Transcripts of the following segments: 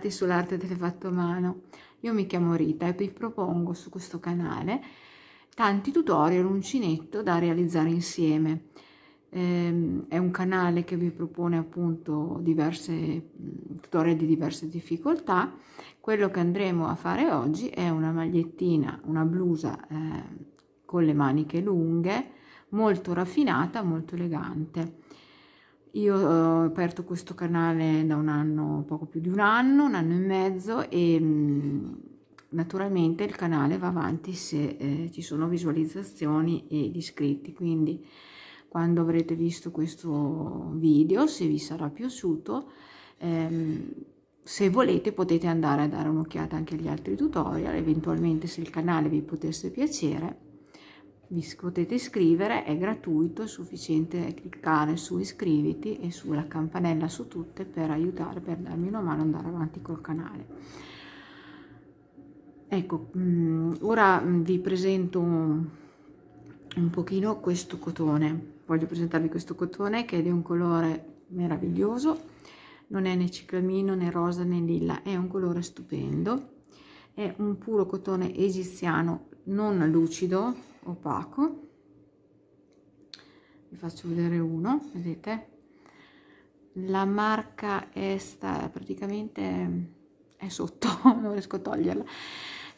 dati sull'arte del fatto a mano. Io mi chiamo Rita e vi propongo su questo canale tanti tutorial uncinetto da realizzare insieme. Ehm, è un canale che vi propone appunto diverse mm, tutorial di diverse difficoltà. Quello che andremo a fare oggi è una magliettina, una blusa eh, con le maniche lunghe, molto raffinata, molto elegante io eh, ho aperto questo canale da un anno, poco più di un anno, un anno e mezzo e mm, naturalmente il canale va avanti se eh, ci sono visualizzazioni e iscritti, quindi quando avrete visto questo video, se vi sarà piaciuto, ehm, se volete potete andare a dare un'occhiata anche agli altri tutorial, eventualmente se il canale vi potesse piacere vi potete iscrivere, è gratuito, è sufficiente cliccare su iscriviti e sulla campanella su tutte per aiutare, per darmi una mano andare avanti col canale. Ecco, mm, ora mm, vi presento un pochino questo cotone. Voglio presentarvi questo cotone che è di un colore meraviglioso, non è né ciclamino né rosa né lilla, è un colore stupendo. È un puro cotone egiziano non lucido, opaco vi faccio vedere uno vedete la marca è sta praticamente è sotto non riesco a toglierla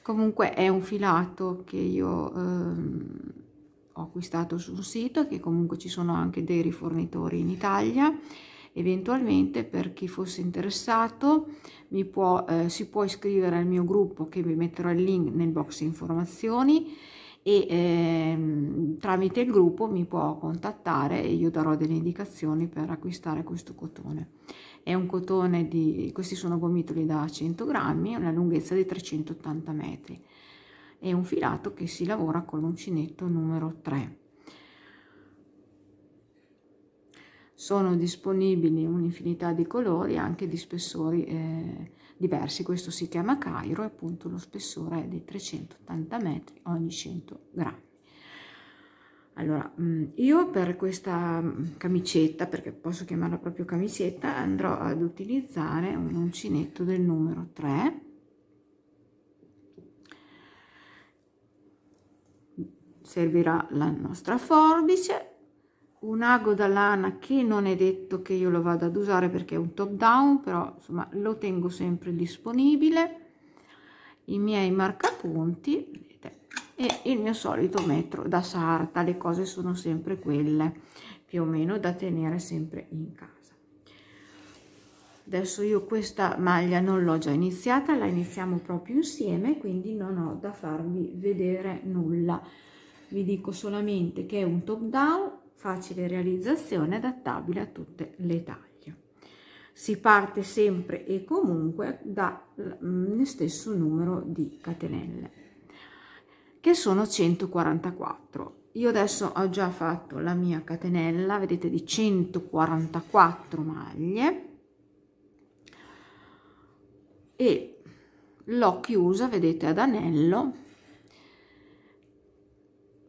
comunque è un filato che io ehm, ho acquistato su un sito che comunque ci sono anche dei rifornitori in Italia eventualmente per chi fosse interessato mi può, eh, si può iscrivere al mio gruppo che vi metterò il link nel box informazioni e ehm, tramite il gruppo mi può contattare e io darò delle indicazioni per acquistare questo cotone. È un cotone di, questi sono gomitoli da 100 grammi, una lunghezza di 380 metri. È un filato che si lavora con l'uncinetto numero 3 sono disponibili un'infinità di colori anche di spessori eh, diversi questo si chiama cairo e appunto lo spessore è di 380 metri ogni 100 grammi allora mm, io per questa mm, camicetta perché posso chiamarla proprio camicetta andrò ad utilizzare un uncinetto del numero 3 servirà la nostra forbice un ago da lana che non è detto che io lo vada ad usare perché è un top down però insomma lo tengo sempre disponibile i miei marcapunti vedete, e il mio solito metro da sarta le cose sono sempre quelle più o meno da tenere sempre in casa adesso io questa maglia non l'ho già iniziata la iniziamo proprio insieme quindi non ho da farvi vedere nulla vi dico solamente che è un top down facile realizzazione adattabile a tutte le taglie. Si parte sempre e comunque dal mm, stesso numero di catenelle, che sono 144. Io adesso ho già fatto la mia catenella, vedete, di 144 maglie e l'ho chiusa, vedete, ad anello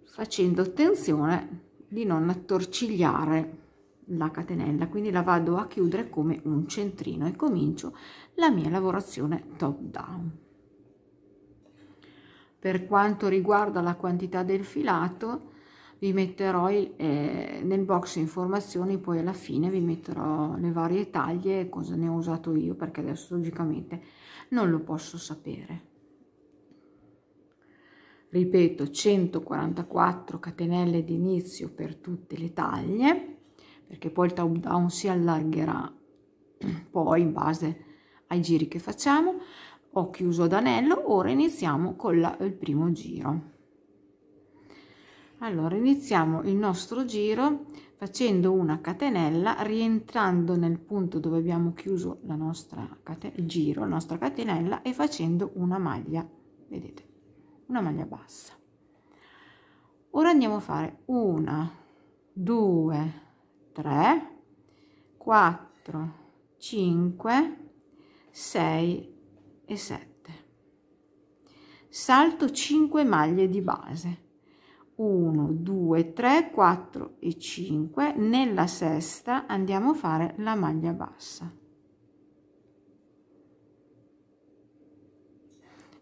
facendo attenzione di non attorcigliare la catenella quindi la vado a chiudere come un centrino e comincio la mia lavorazione top down per quanto riguarda la quantità del filato vi metterò eh, nel box informazioni poi alla fine vi metterò le varie taglie cosa ne ho usato io perché adesso logicamente non lo posso sapere ripeto 144 catenelle di inizio per tutte le taglie perché poi il top down si allargherà poi in base ai giri che facciamo ho chiuso ad anello ora iniziamo con la, il primo giro allora iniziamo il nostro giro facendo una catenella rientrando nel punto dove abbiamo chiuso la nostra il giro la nostra catenella e facendo una maglia vedete una maglia bassa ora andiamo a fare una due tre quattro cinque sei e sette salto 5 maglie di base 1 2 3 4 e 5 nella sesta andiamo a fare la maglia bassa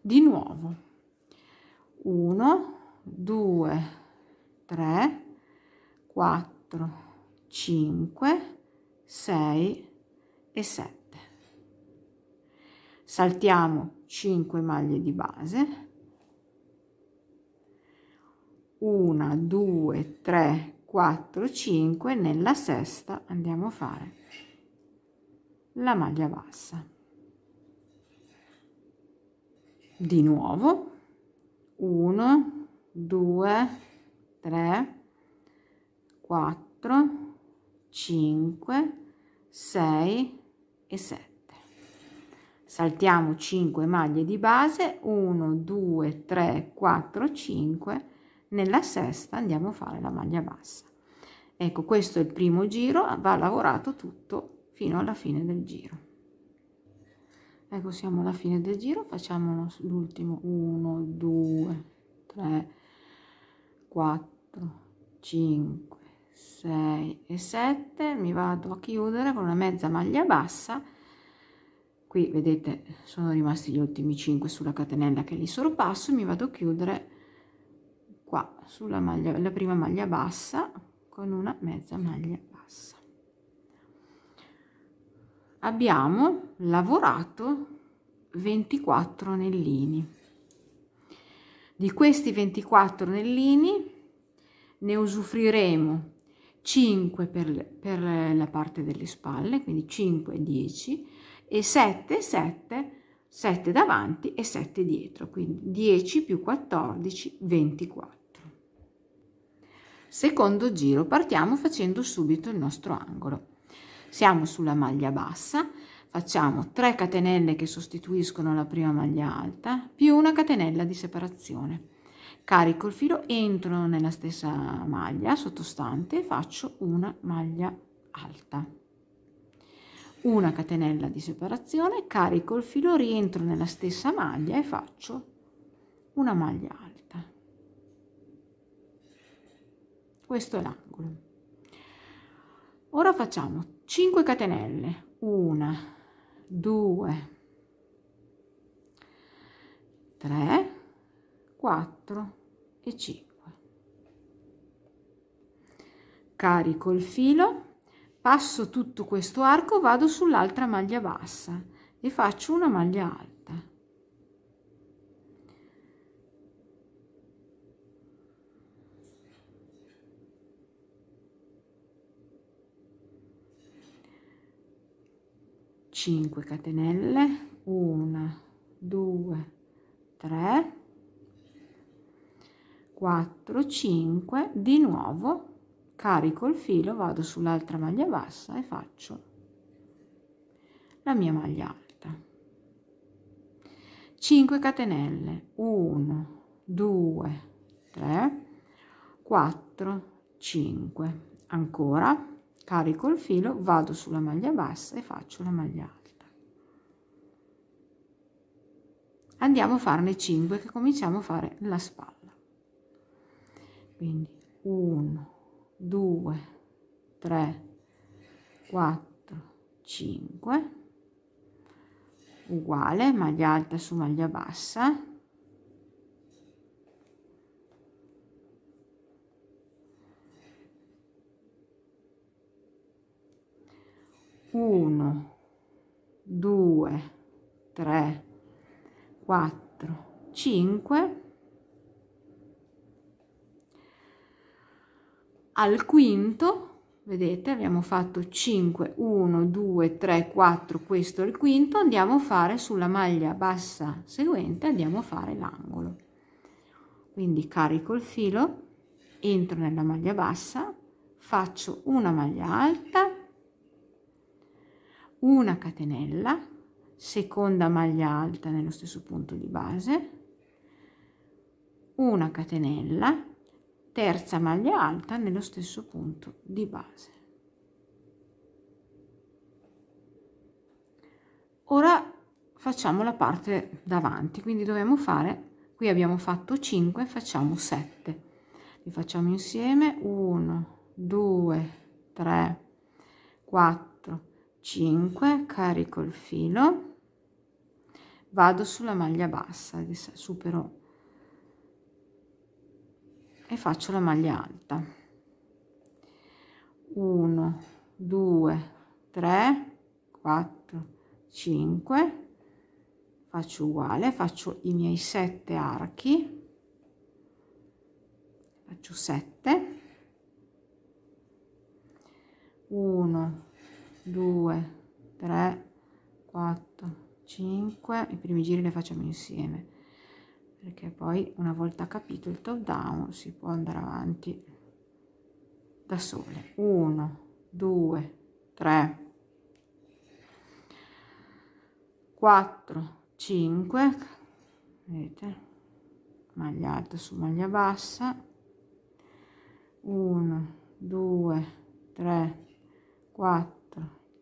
di nuovo 1 2 3 4 5 6 e 7 saltiamo 5 maglie di base 1 2 3 4 5 nella sesta andiamo a fare la maglia bassa di nuovo 1 2 3 4 5 6 e 7 saltiamo 5 maglie di base 1 2 3 4 5 nella sesta andiamo a fare la maglia bassa ecco questo è il primo giro va lavorato tutto fino alla fine del giro ecco siamo alla fine del giro facciamo l'ultimo 1 2 3 4 5 6 e 7 mi vado a chiudere con una mezza maglia bassa qui vedete sono rimasti gli ultimi 5 sulla catenella che li sorpasso mi vado a chiudere qua sulla maglia la prima maglia bassa con una mezza maglia bassa abbiamo lavorato 24 anellini di questi 24 anellini ne usufruiremo 5 per, per la parte delle spalle quindi 5 10 e 7 7 7 davanti e 7 dietro quindi 10 più 14 24 secondo giro partiamo facendo subito il nostro angolo siamo sulla maglia bassa facciamo 3 catenelle che sostituiscono la prima maglia alta più una catenella di separazione carico il filo entro nella stessa maglia sottostante faccio una maglia alta una catenella di separazione carico il filo rientro nella stessa maglia e faccio una maglia alta questo è l'angolo ora facciamo 5 catenelle 1 2 3 4 e 5 carico il filo passo tutto questo arco vado sull'altra maglia bassa e faccio una maglia alta 5 catenelle 1 2 3 4 5 di nuovo carico il filo vado sull'altra maglia bassa e faccio la mia maglia alta 5 catenelle 1 2 3 4 5 ancora carico il filo vado sulla maglia bassa e faccio la maglia alta andiamo a farne 5 che cominciamo a fare la spalla quindi 1 2 3 4 5 uguale maglia alta su maglia bassa 1 2 3 4 5 al quinto vedete abbiamo fatto 5 1 2 3 4 questo è il quinto andiamo a fare sulla maglia bassa seguente andiamo a fare l'angolo quindi carico il filo entro nella maglia bassa faccio una maglia alta una catenella, seconda maglia alta nello stesso punto di base, una catenella, terza maglia alta nello stesso punto di base. Ora facciamo la parte davanti, quindi dobbiamo fare, qui abbiamo fatto 5, facciamo 7. Li facciamo insieme, 1, 2, 3, 4, 5 carico il filo vado sulla maglia bassa supero e faccio la maglia alta 1 2 3 4 5 faccio uguale faccio i miei 7 archi faccio 7 1 2 3 4 5 i primi giri li facciamo insieme perché poi una volta capito il top down si può andare avanti da sole 1 2 3 4 5 vedete maglia alta su maglia bassa 1 2 3 4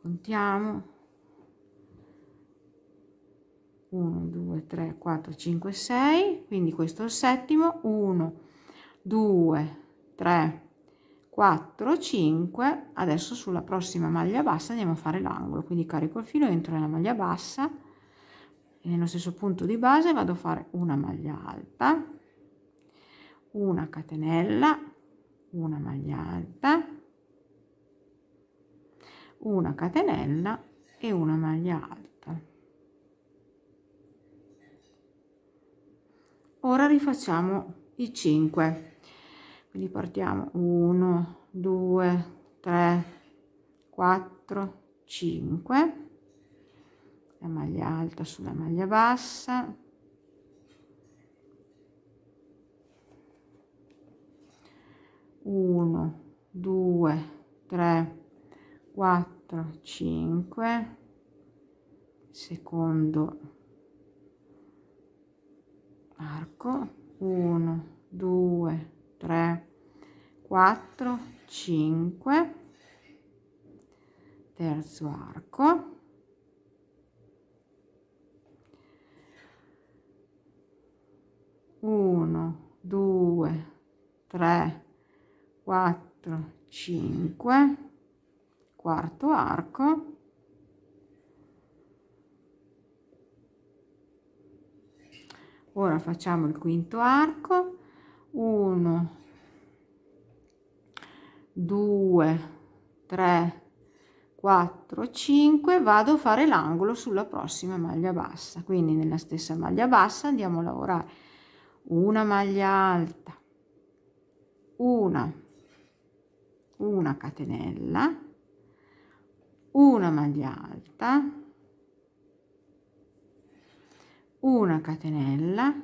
contiamo 1 2 3 4 5 6 quindi questo è il settimo 1 2 3 4 5 adesso sulla prossima maglia bassa andiamo a fare l'angolo quindi carico il filo entro nella maglia bassa nello stesso punto di base vado a fare una maglia alta una catenella una maglia alta una catenella e una maglia alta ora rifacciamo i 5 quindi partiamo 1 2 3 4 5 la maglia alta sulla maglia bassa uno, due, tre. 4 5 secondo arco 1 2 3 4 5 terzo arco Uno, due, tre, quattro, cinque quarto arco ora facciamo il quinto arco 1 2 3 4 5 vado a fare l'angolo sulla prossima maglia bassa quindi nella stessa maglia bassa andiamo a lavorare una maglia alta una una catenella una maglia alta una catenella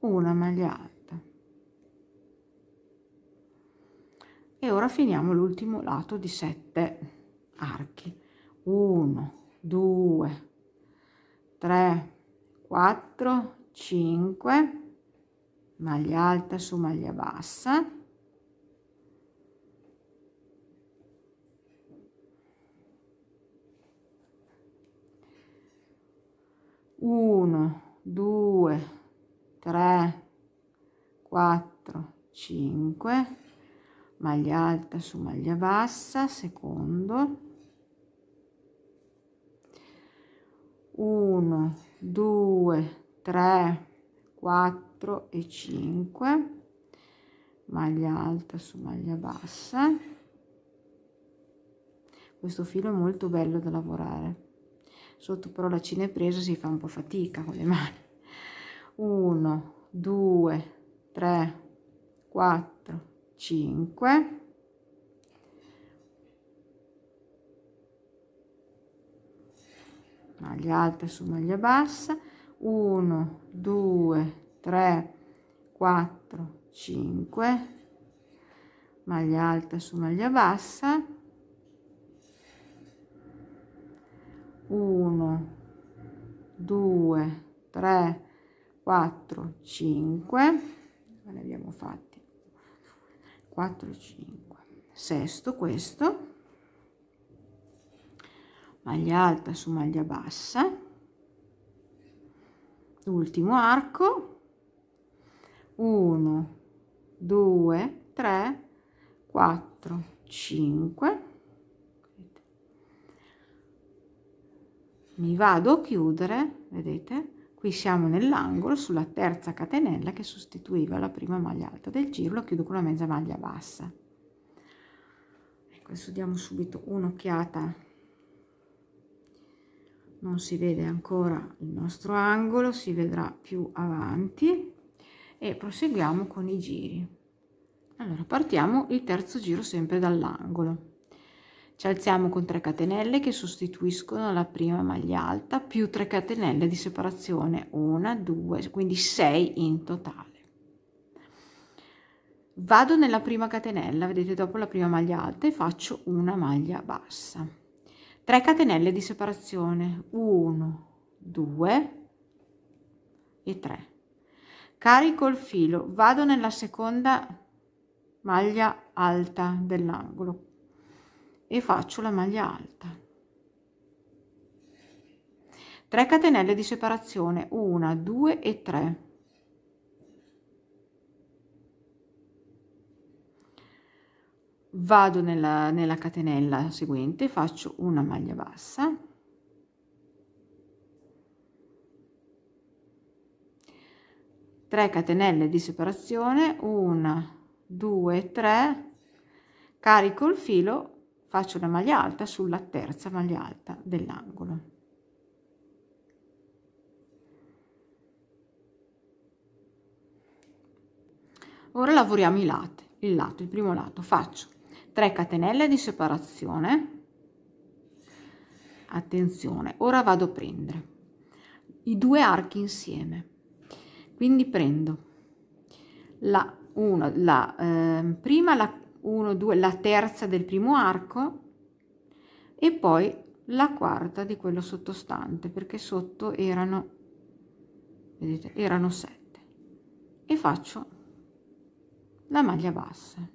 una maglia alta e ora finiamo l'ultimo lato di 7 archi 1 2 3 4 5 maglia alta su maglia bassa 1, 2, 3, 4, 5, maglia alta su maglia bassa, secondo, 1, 2, 3, 4 e 5, maglia alta su maglia bassa. Questo filo è molto bello da lavorare sotto però la cinepresa si fa un po' fatica con le mani 1 2 3 4 5 maglia alta su maglia bassa 1 2 3 4 5 maglia alta su maglia bassa 1 2 3 4 5 ne abbiamo fatti 4 5 sesto questo maglia alta su maglia bassa ultimo arco 1 2 3 4 5 mi vado a chiudere vedete qui siamo nell'angolo sulla terza catenella che sostituiva la prima maglia alta del giro la chiudo con una mezza maglia bassa ecco adesso diamo subito un'occhiata non si vede ancora il nostro angolo si vedrà più avanti e proseguiamo con i giri allora partiamo il terzo giro sempre dall'angolo ci alziamo con 3 catenelle che sostituiscono la prima maglia alta più 3 catenelle di separazione 1 2 quindi 6 in totale vado nella prima catenella vedete dopo la prima maglia alta e faccio una maglia bassa 3 catenelle di separazione 1 2 e 3 carico il filo vado nella seconda maglia alta dell'angolo e faccio la maglia alta 3 catenelle di separazione 1 2 e 3 vado nella, nella catenella seguente faccio una maglia bassa catenelle di separazione 1 2 3 carico il filo faccio una maglia alta sulla terza maglia alta dell'angolo ora lavoriamo i lati il lato il primo lato faccio 3 catenelle di separazione attenzione ora vado a prendere i due archi insieme quindi prendo la una la eh, prima la 1, 2, la terza del primo arco e poi la quarta di quello sottostante perché sotto erano, vedete, erano 7 e faccio la maglia bassa.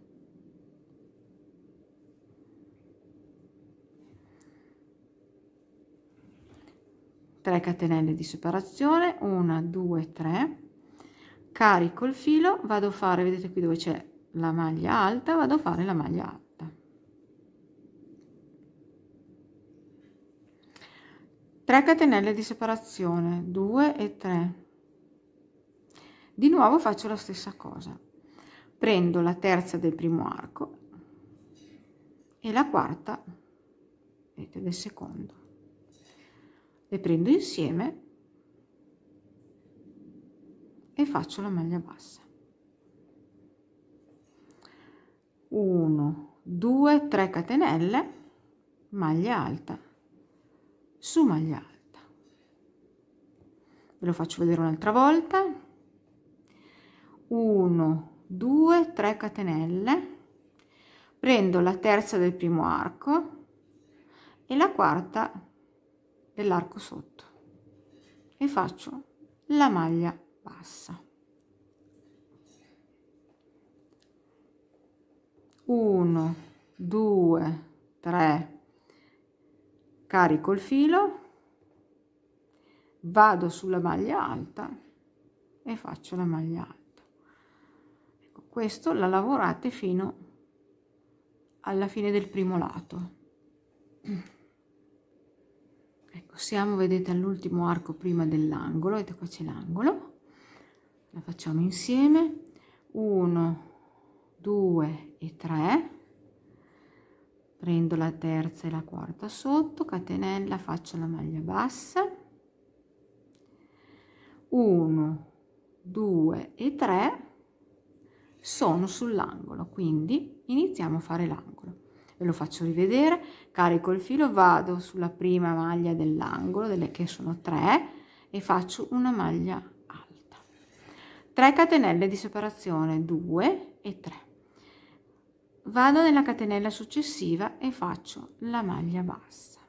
catenelle di separazione 1 2 3 carico il filo vado a fare vedete qui dove c'è la maglia alta vado a fare la maglia alta 3 catenelle di separazione 2 e 3 di nuovo faccio la stessa cosa prendo la terza del primo arco e la quarta del secondo le prendo insieme e faccio la maglia bassa 1 2 3 catenelle maglia alta su maglia alta ve lo faccio vedere un'altra volta 1 2 3 catenelle prendo la terza del primo arco e la quarta dell'arco sotto e faccio la maglia bassa 1 2 3 carico il filo vado sulla maglia alta e faccio la maglia alta ecco, questo la lavorate fino alla fine del primo lato ecco siamo vedete all'ultimo arco prima dell'angolo vedete qua c'è l'angolo la facciamo insieme 1 2 e 3 prendo la terza e la quarta sotto catenella faccio la maglia bassa 1 2 e 3 sono sull'angolo quindi iniziamo a fare l'angolo ve lo faccio rivedere carico il filo vado sulla prima maglia dell'angolo delle che sono 3 e faccio una maglia alta 3 catenelle di separazione 2 e 3 vado nella catenella successiva e faccio la maglia bassa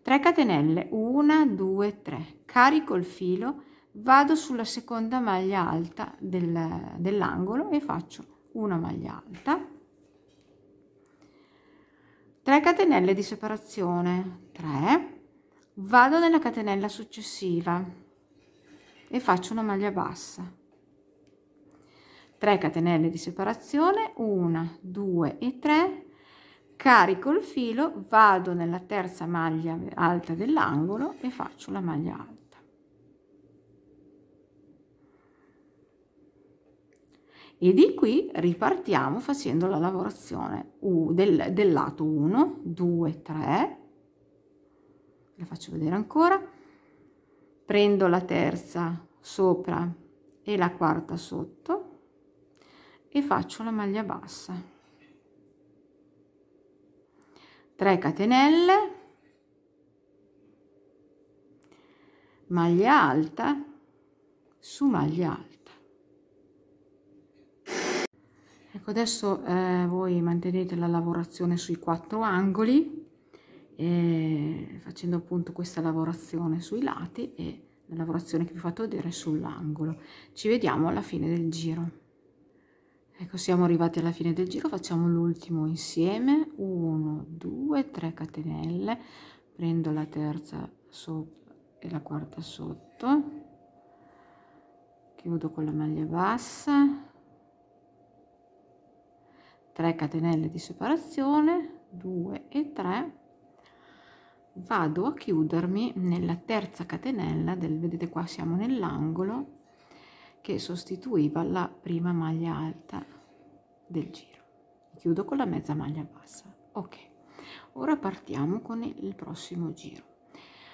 3 catenelle 1 2 3 carico il filo vado sulla seconda maglia alta del, dell'angolo e faccio una maglia alta 3 catenelle di separazione 3 vado nella catenella successiva e faccio una maglia bassa 3 catenelle di separazione 1 2 e 3 carico il filo vado nella terza maglia alta dell'angolo e faccio la maglia alta e di qui ripartiamo facendo la lavorazione del, del lato 1 2 3 la faccio vedere ancora prendo la terza sopra e la quarta sotto e faccio la maglia bassa 3 catenelle maglia alta su maglia alta ecco adesso eh, voi mantenete la lavorazione sui quattro angoli eh, facendo appunto questa lavorazione sui lati e la lavorazione che vi ho fatto vedere sull'angolo. Ci vediamo alla fine del giro ecco siamo arrivati alla fine del giro facciamo l'ultimo insieme 1 2 3 catenelle prendo la terza sopra e la quarta sotto chiudo con la maglia bassa 3 catenelle di separazione 2 e 3 vado a chiudermi nella terza catenella del vedete qua siamo nell'angolo che sostituiva la prima maglia alta del giro chiudo con la mezza maglia bassa ok ora partiamo con il prossimo giro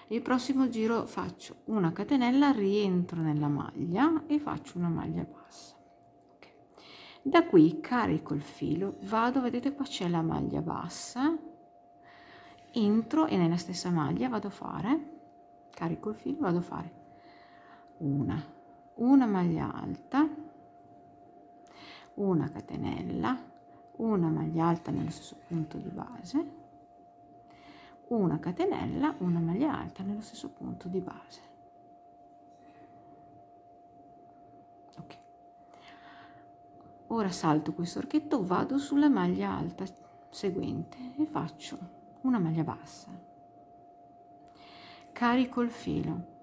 il prossimo giro faccio una catenella rientro nella maglia e faccio una maglia bassa da qui carico il filo vado vedete qua c'è la maglia bassa entro e nella stessa maglia vado a fare carico il filo vado a fare una una maglia alta una catenella una maglia alta nello stesso punto di base una catenella una maglia alta nello stesso punto di base ok ora salto questo archetto vado sulla maglia alta seguente e faccio una maglia bassa carico il filo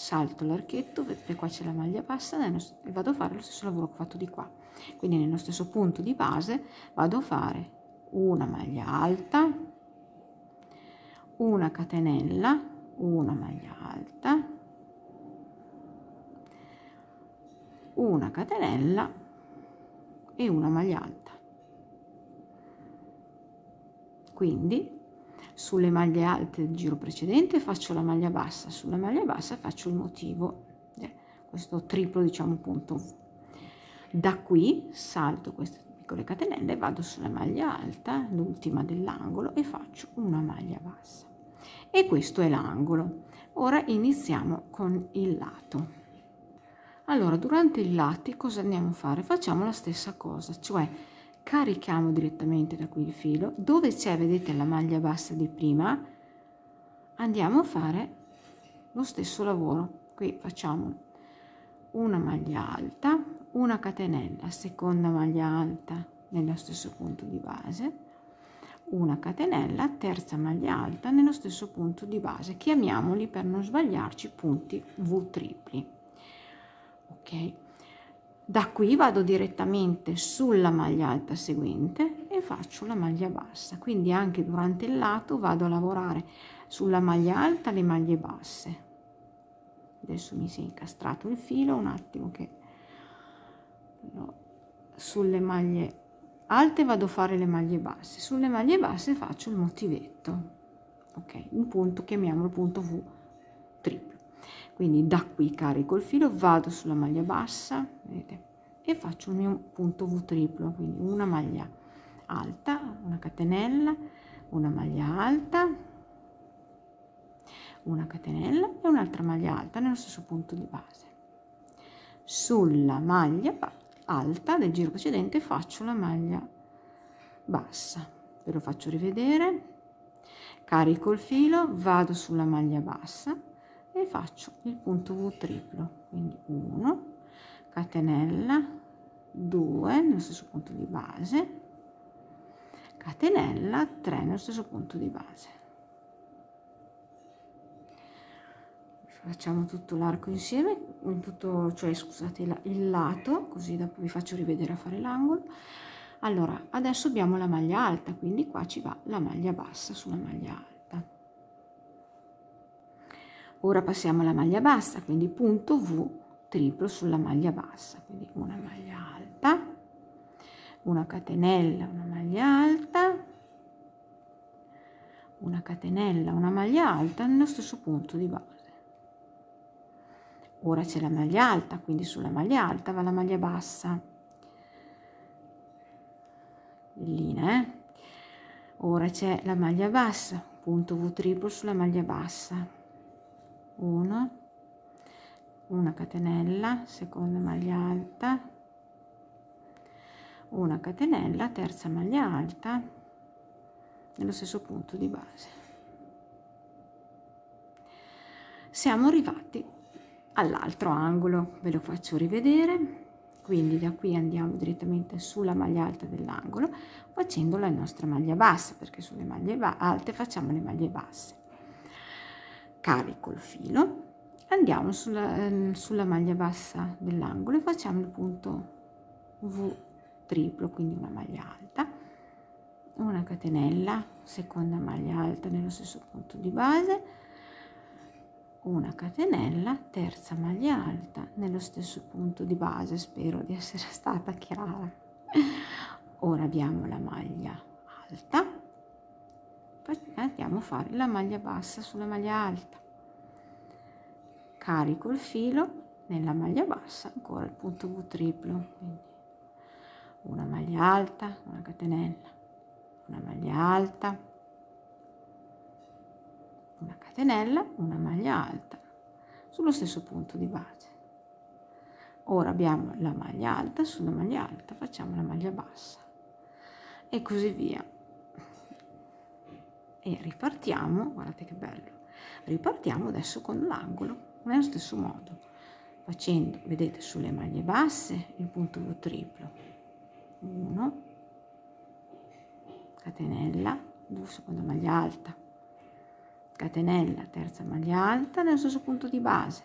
salto l'archetto vedete qua c'è la maglia bassa e vado a fare lo stesso lavoro che ho fatto di qua quindi nello stesso punto di base vado a fare una maglia alta una catenella una maglia alta una catenella e una maglia alta quindi sulle maglie alte del giro precedente faccio la maglia bassa sulla maglia bassa faccio il motivo eh, questo triplo diciamo punto v. da qui salto queste piccole catenelle vado sulla maglia alta l'ultima dell'angolo e faccio una maglia bassa e questo è l'angolo ora iniziamo con il lato allora durante il lati cosa andiamo a fare facciamo la stessa cosa cioè carichiamo direttamente da qui il filo dove c'è vedete la maglia bassa di prima andiamo a fare lo stesso lavoro qui facciamo una maglia alta una catenella seconda maglia alta nello stesso punto di base una catenella terza maglia alta nello stesso punto di base chiamiamoli per non sbagliarci punti v tripli ok da qui vado direttamente sulla maglia alta seguente e faccio la maglia bassa quindi anche durante il lato vado a lavorare sulla maglia alta le maglie basse adesso mi si è incastrato il filo un attimo che no. sulle maglie alte vado a fare le maglie basse sulle maglie basse faccio il motivetto ok un punto chiamiamolo punto v triplo quindi da qui carico il filo vado sulla maglia bassa vedete, e faccio il mio punto v triplo quindi una maglia alta una catenella una maglia alta una catenella e un'altra maglia alta nello stesso punto di base sulla maglia alta del giro precedente faccio la maglia bassa ve lo faccio rivedere carico il filo vado sulla maglia bassa e faccio il punto v triplo quindi 1 catenella 2 nello stesso punto di base catenella 3 nello stesso punto di base facciamo tutto l'arco insieme tutto cioè scusate il lato così dopo vi faccio rivedere a fare l'angolo allora adesso abbiamo la maglia alta quindi qua ci va la maglia bassa sulla maglia alta Ora passiamo alla maglia bassa, quindi punto V triplo sulla maglia bassa, quindi una maglia alta, una catenella, una maglia alta, una catenella, una maglia alta nello stesso punto di base. Ora c'è la maglia alta, quindi sulla maglia alta va la maglia bassa. Bellina, eh? Ora c'è la maglia bassa, punto V triplo sulla maglia bassa 1 una catenella seconda maglia alta una catenella terza maglia alta nello stesso punto di base siamo arrivati all'altro angolo ve lo faccio rivedere quindi da qui andiamo direttamente sulla maglia alta dell'angolo facendo la nostra maglia bassa perché sulle maglie alte facciamo le maglie basse carico il filo andiamo sulla, eh, sulla maglia bassa dell'angolo e facciamo il punto v triplo quindi una maglia alta una catenella seconda maglia alta nello stesso punto di base una catenella terza maglia alta nello stesso punto di base spero di essere stata chiara ora abbiamo la maglia alta andiamo a fare la maglia bassa sulla maglia alta carico il filo nella maglia bassa ancora il punto v triplo quindi una maglia alta una catenella una maglia alta una catenella una maglia alta sullo stesso punto di base ora abbiamo la maglia alta sulla maglia alta facciamo la maglia bassa e così via e ripartiamo guardate che bello ripartiamo adesso con l'angolo nello stesso modo facendo vedete sulle maglie basse il punto v triplo 1 catenella 2, seconda maglia alta catenella terza maglia alta nello stesso punto di base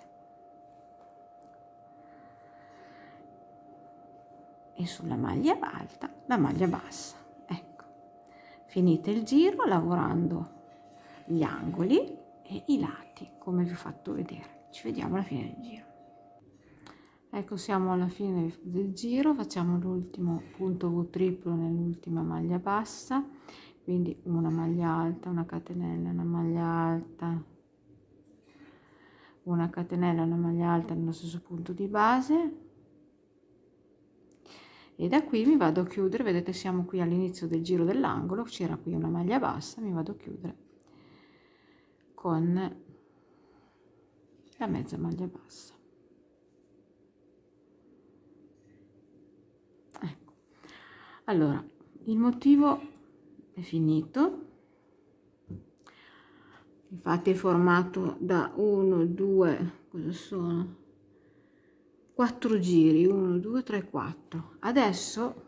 e sulla maglia alta la maglia bassa finite il giro lavorando gli angoli e i lati come vi ho fatto vedere ci vediamo alla fine del giro ecco siamo alla fine del giro facciamo l'ultimo punto v triplo nell'ultima maglia bassa quindi una maglia alta una catenella una maglia alta una catenella una maglia alta nello stesso punto di base e da qui mi vado a chiudere vedete siamo qui all'inizio del giro dell'angolo c'era qui una maglia bassa mi vado a chiudere con la mezza maglia bassa ecco allora il motivo è finito infatti è formato da 1 2 cosa sono 4 giri 1 2 3 4 adesso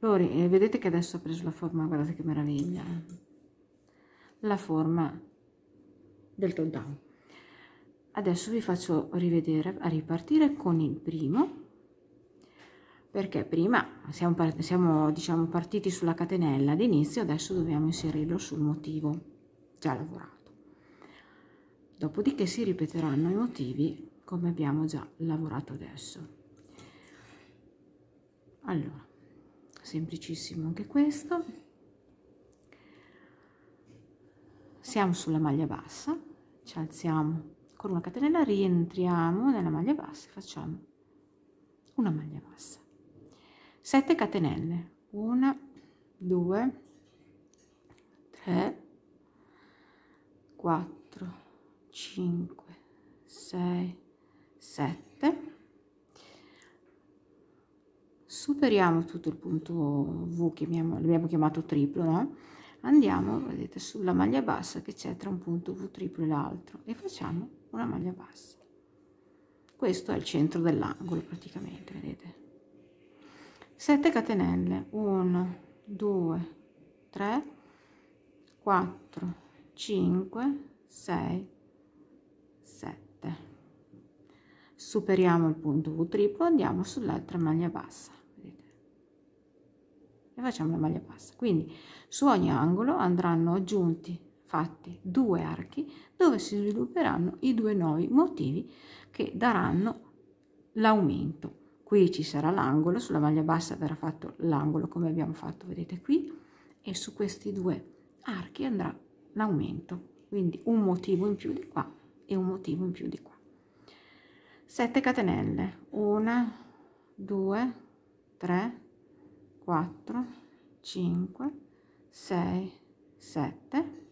Lori, eh, vedete che adesso ha preso la forma guardate che meraviglia eh. la forma del top down adesso vi faccio rivedere a ripartire con il primo perché prima siamo, siamo diciamo partiti sulla catenella d'inizio adesso dobbiamo inserirlo sul motivo già lavorato dopodiché si ripeteranno i motivi come abbiamo già lavorato adesso allora semplicissimo anche questo siamo sulla maglia bassa ci alziamo con una catenella rientriamo nella maglia bassa e facciamo una maglia bassa 7 catenelle 1 2 3 4 5 6 7 superiamo tutto il punto V che abbiamo chiamato triplo no? andiamo vedete sulla maglia bassa che c'è tra un punto V triplo e l'altro e facciamo una maglia bassa questo è il centro dell'angolo praticamente vedete 7 catenelle 1 2 3 4 5 6 7 superiamo il punto V triplo andiamo sull'altra maglia bassa vedete? e facciamo la maglia bassa quindi su ogni angolo andranno aggiunti fatti due archi dove si svilupperanno i due nuovi motivi che daranno l'aumento qui ci sarà l'angolo sulla maglia bassa verrà fatto l'angolo come abbiamo fatto vedete qui e su questi due archi andrà l'aumento quindi un motivo in più di qua e un motivo in più di qua 7 catenelle 1 2 3 4 5 6 7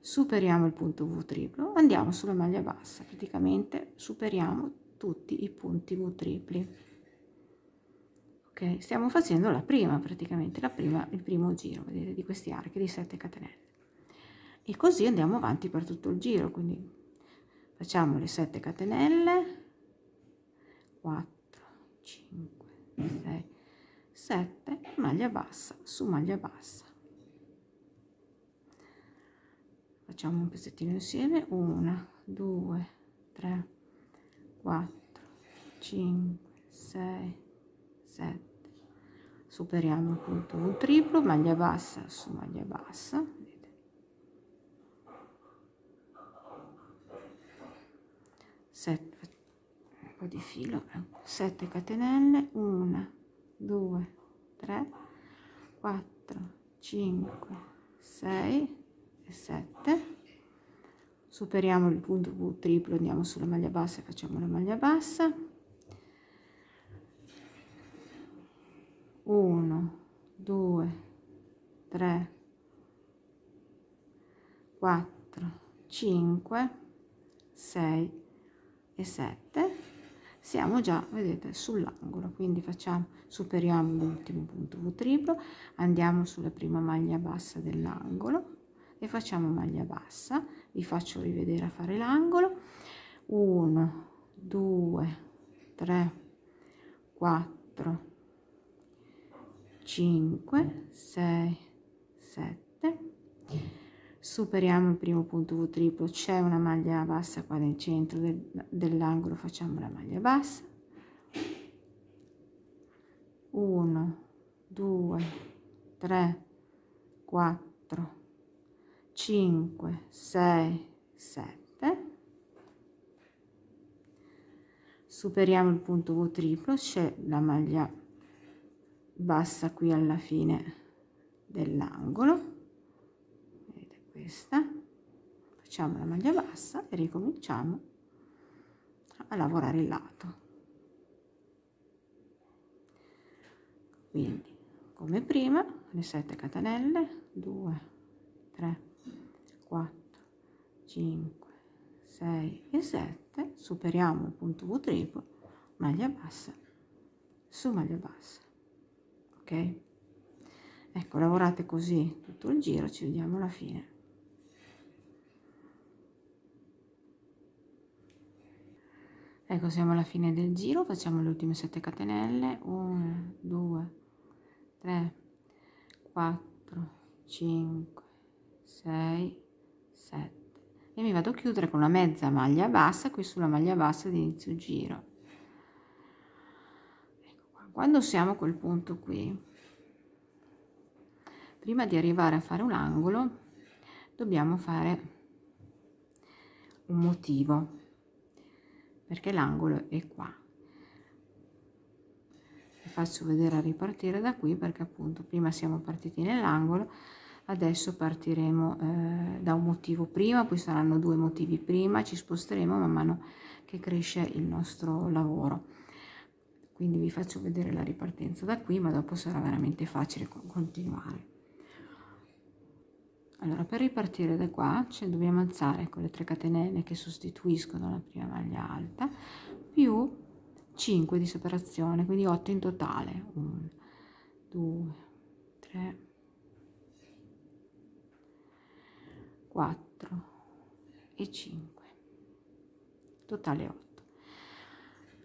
superiamo il punto v triplo andiamo sulla maglia bassa praticamente superiamo tutti i punti v tripli ok stiamo facendo la prima praticamente la prima il primo giro vedete di questi archi di 7 catenelle e così andiamo avanti per tutto il giro quindi facciamo le 7 catenelle 4 5 6 7 maglia bassa su maglia bassa facciamo un pezzettino insieme 1 2 3 4 5 6 7 superiamo appunto un triplo maglia bassa su maglia bassa po' di filo 7 eh. catenelle 1 2 3 4 5 6 e 7 superiamo il punto V triplo andiamo sulla maglia bassa e facciamo la maglia bassa 1 2 3 4 5 6 e 7 siamo già vedete sull'angolo quindi facciamo superiamo l'ultimo punto v triplo andiamo sulla prima maglia bassa dell'angolo e facciamo maglia bassa vi faccio rivedere a fare l'angolo 1 2 3 4 5 6 7 superiamo il primo punto V triplo, c'è una maglia bassa qua nel centro del, dell'angolo, facciamo la maglia bassa, 1, 2, 3, 4, 5, 6, 7, superiamo il punto V triplo, c'è la maglia bassa qui alla fine dell'angolo, questa facciamo la maglia bassa e ricominciamo a lavorare il lato quindi come prima le 7 catenelle 2 3 4 5 6 e 7 superiamo il punto v triplo maglia bassa su maglia bassa ok ecco lavorate così tutto il giro ci vediamo alla fine ecco siamo alla fine del giro facciamo le ultime 7 catenelle 1 2 3 4 5 6 7 e mi vado a chiudere con una mezza maglia bassa qui sulla maglia bassa di inizio giro ecco qua. quando siamo a quel punto qui prima di arrivare a fare un angolo dobbiamo fare un motivo perché l'angolo è qua vi faccio vedere a ripartire da qui perché appunto prima siamo partiti nell'angolo adesso partiremo eh, da un motivo prima poi saranno due motivi prima ci sposteremo man mano che cresce il nostro lavoro quindi vi faccio vedere la ripartenza da qui ma dopo sarà veramente facile continuare allora per ripartire da qua cioè, dobbiamo alzare con le 3 catenelle che sostituiscono la prima maglia alta più 5 di separazione quindi 8 in totale 1 2 3 4 e 5 totale 8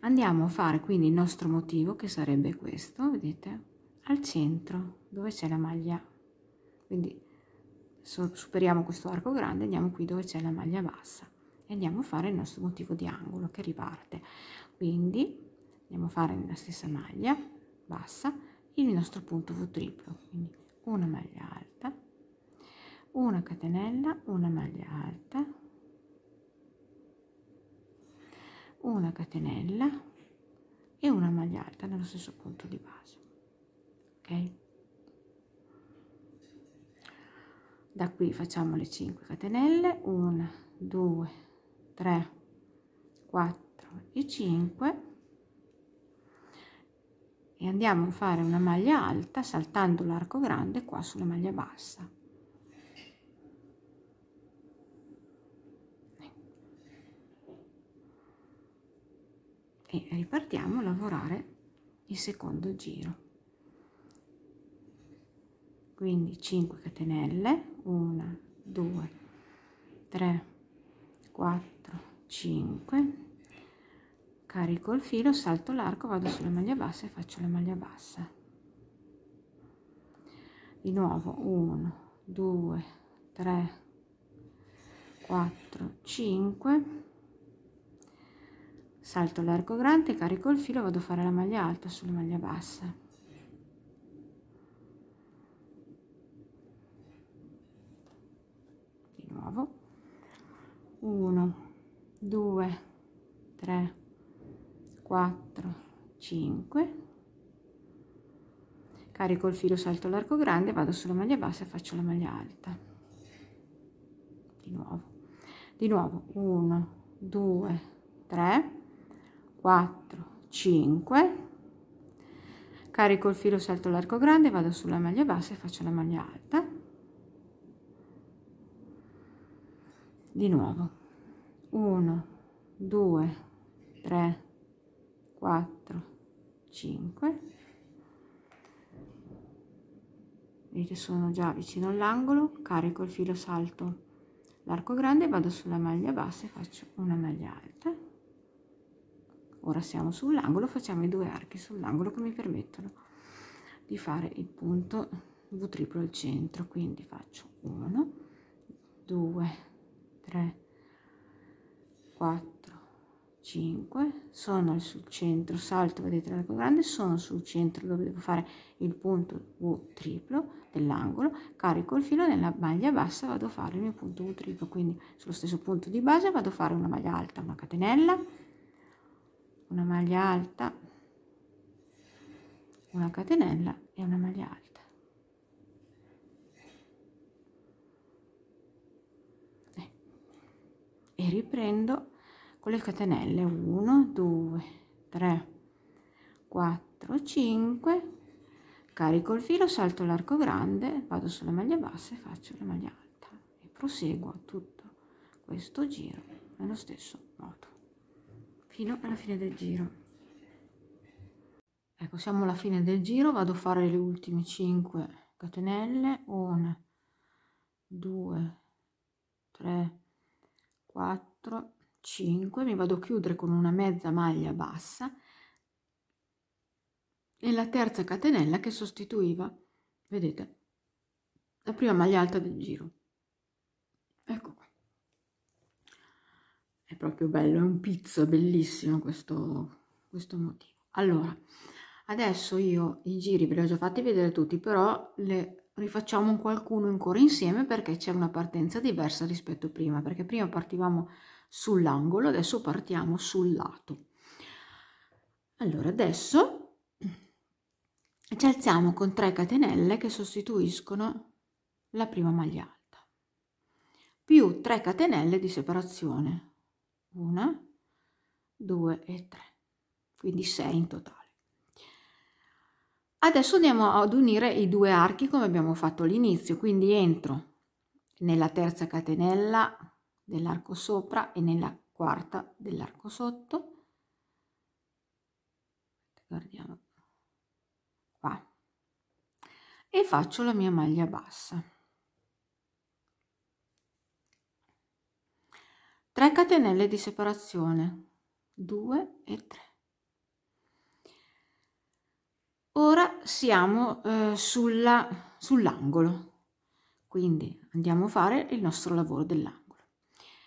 andiamo a fare quindi il nostro motivo che sarebbe questo vedete al centro dove c'è la maglia quindi superiamo questo arco grande andiamo qui dove c'è la maglia bassa e andiamo a fare il nostro motivo di angolo che riparte quindi andiamo a fare nella stessa maglia bassa il nostro punto v triplo quindi una maglia alta una catenella una maglia alta una catenella e una maglia alta nello stesso punto di base ok da qui facciamo le 5 catenelle 1 2 3 4 e 5 e andiamo a fare una maglia alta saltando l'arco grande qua sulla maglia bassa e ripartiamo a lavorare il secondo giro quindi 5 catenelle 1 2 3 4 5 carico il filo salto l'arco vado sulla maglia bassa e faccio la maglia bassa di nuovo 1 2 3 4 5 salto l'arco grande carico il filo vado a fare la maglia alta sulla maglia bassa 1 2 3 4 5 carico il filo salto l'arco grande vado sulla maglia bassa e faccio la maglia alta di nuovo di nuovo 1 2 3 4 5 carico il filo salto l'arco grande vado sulla maglia bassa e faccio la maglia alta di nuovo 1 2 3 4 5 vedete sono già vicino all'angolo carico il filo salto l'arco grande vado sulla maglia bassa e faccio una maglia alta ora siamo sull'angolo facciamo i due archi sull'angolo che mi permettono di fare il punto v triplo al centro quindi faccio 1 2 3 4 5 sono sul centro salto vedete l'arco grande sono sul centro dove devo fare il punto u triplo dell'angolo carico il filo nella maglia bassa vado a fare il mio punto u triplo quindi sullo stesso punto di base vado a fare una maglia alta una catenella una maglia alta una catenella e una maglia alta e riprendo con le catenelle 1 2 3 4 5 carico il filo salto l'arco grande vado sulla maglia bassa e faccio la maglia alta e proseguo tutto questo giro nello stesso modo fino alla fine del giro ecco siamo alla fine del giro vado a fare le ultime 5 catenelle 1 2 3 4 5 mi vado a chiudere con una mezza maglia bassa e la terza catenella che sostituiva vedete la prima maglia alta del giro ecco qua è proprio bello è un pizzo bellissimo questo questo motivo allora adesso io i giri ve li ho già fatti vedere tutti però le rifacciamo un qualcuno ancora insieme perché c'è una partenza diversa rispetto a prima, perché prima partivamo sull'angolo, adesso partiamo sul lato. Allora, adesso ci alziamo con 3 catenelle che sostituiscono la prima maglia alta, più 3 catenelle di separazione, 1, 2 e 3, quindi 6 in totale. Adesso andiamo ad unire i due archi come abbiamo fatto all'inizio, quindi entro nella terza catenella dell'arco sopra e nella quarta dell'arco sotto. Guardiamo qua. E faccio la mia maglia bassa. 3 catenelle di separazione, 2 e 3. Ora siamo eh, sulla, sull'angolo, quindi andiamo a fare il nostro lavoro dell'angolo.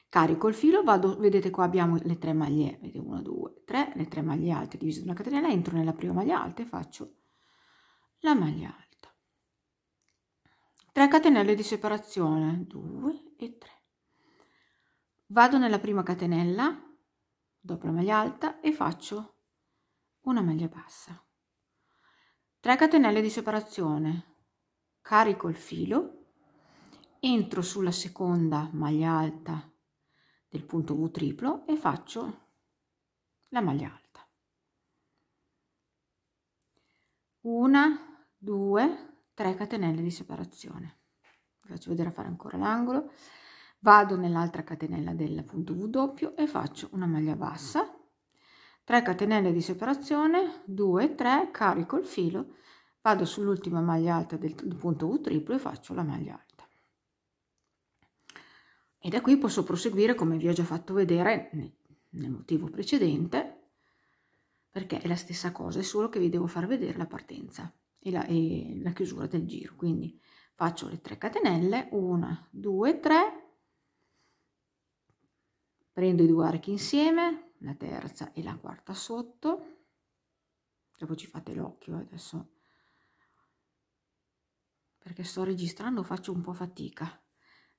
Carico il filo, vado, vedete qua abbiamo le tre maglie, vedete 1, 2, 3, le tre maglie alte divise da una catenella, entro nella prima maglia alta e faccio la maglia alta. 3 catenelle di separazione, 2 e 3. Vado nella prima catenella, dopo la maglia alta e faccio una maglia bassa. 3 catenelle di separazione carico il filo entro sulla seconda maglia alta del punto v triplo e faccio la maglia alta una 2 3 catenelle di separazione vi faccio vedere a fare ancora l'angolo vado nell'altra catenella del punto w doppio e faccio una maglia bassa 3 catenelle di separazione 2 3 carico il filo vado sull'ultima maglia alta del punto u triplo e faccio la maglia alta e da qui posso proseguire come vi ho già fatto vedere nel motivo precedente perché è la stessa cosa è solo che vi devo far vedere la partenza e la, e la chiusura del giro quindi faccio le 3 catenelle 1 2 3 prendo i due archi insieme la terza e la quarta sotto dopo ci fate l'occhio adesso perché sto registrando faccio un po' fatica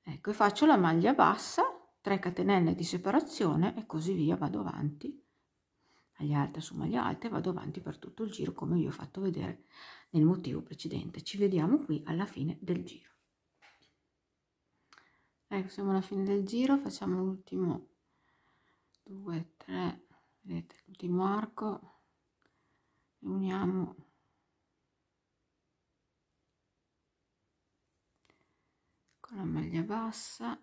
ecco e faccio la maglia bassa 3 catenelle di separazione e così via vado avanti maglia alta su maglia alta e vado avanti per tutto il giro come vi ho fatto vedere nel motivo precedente ci vediamo qui alla fine del giro ecco siamo alla fine del giro facciamo l'ultimo 2 3 vedete l'ultimo arco e uniamo con la maglia bassa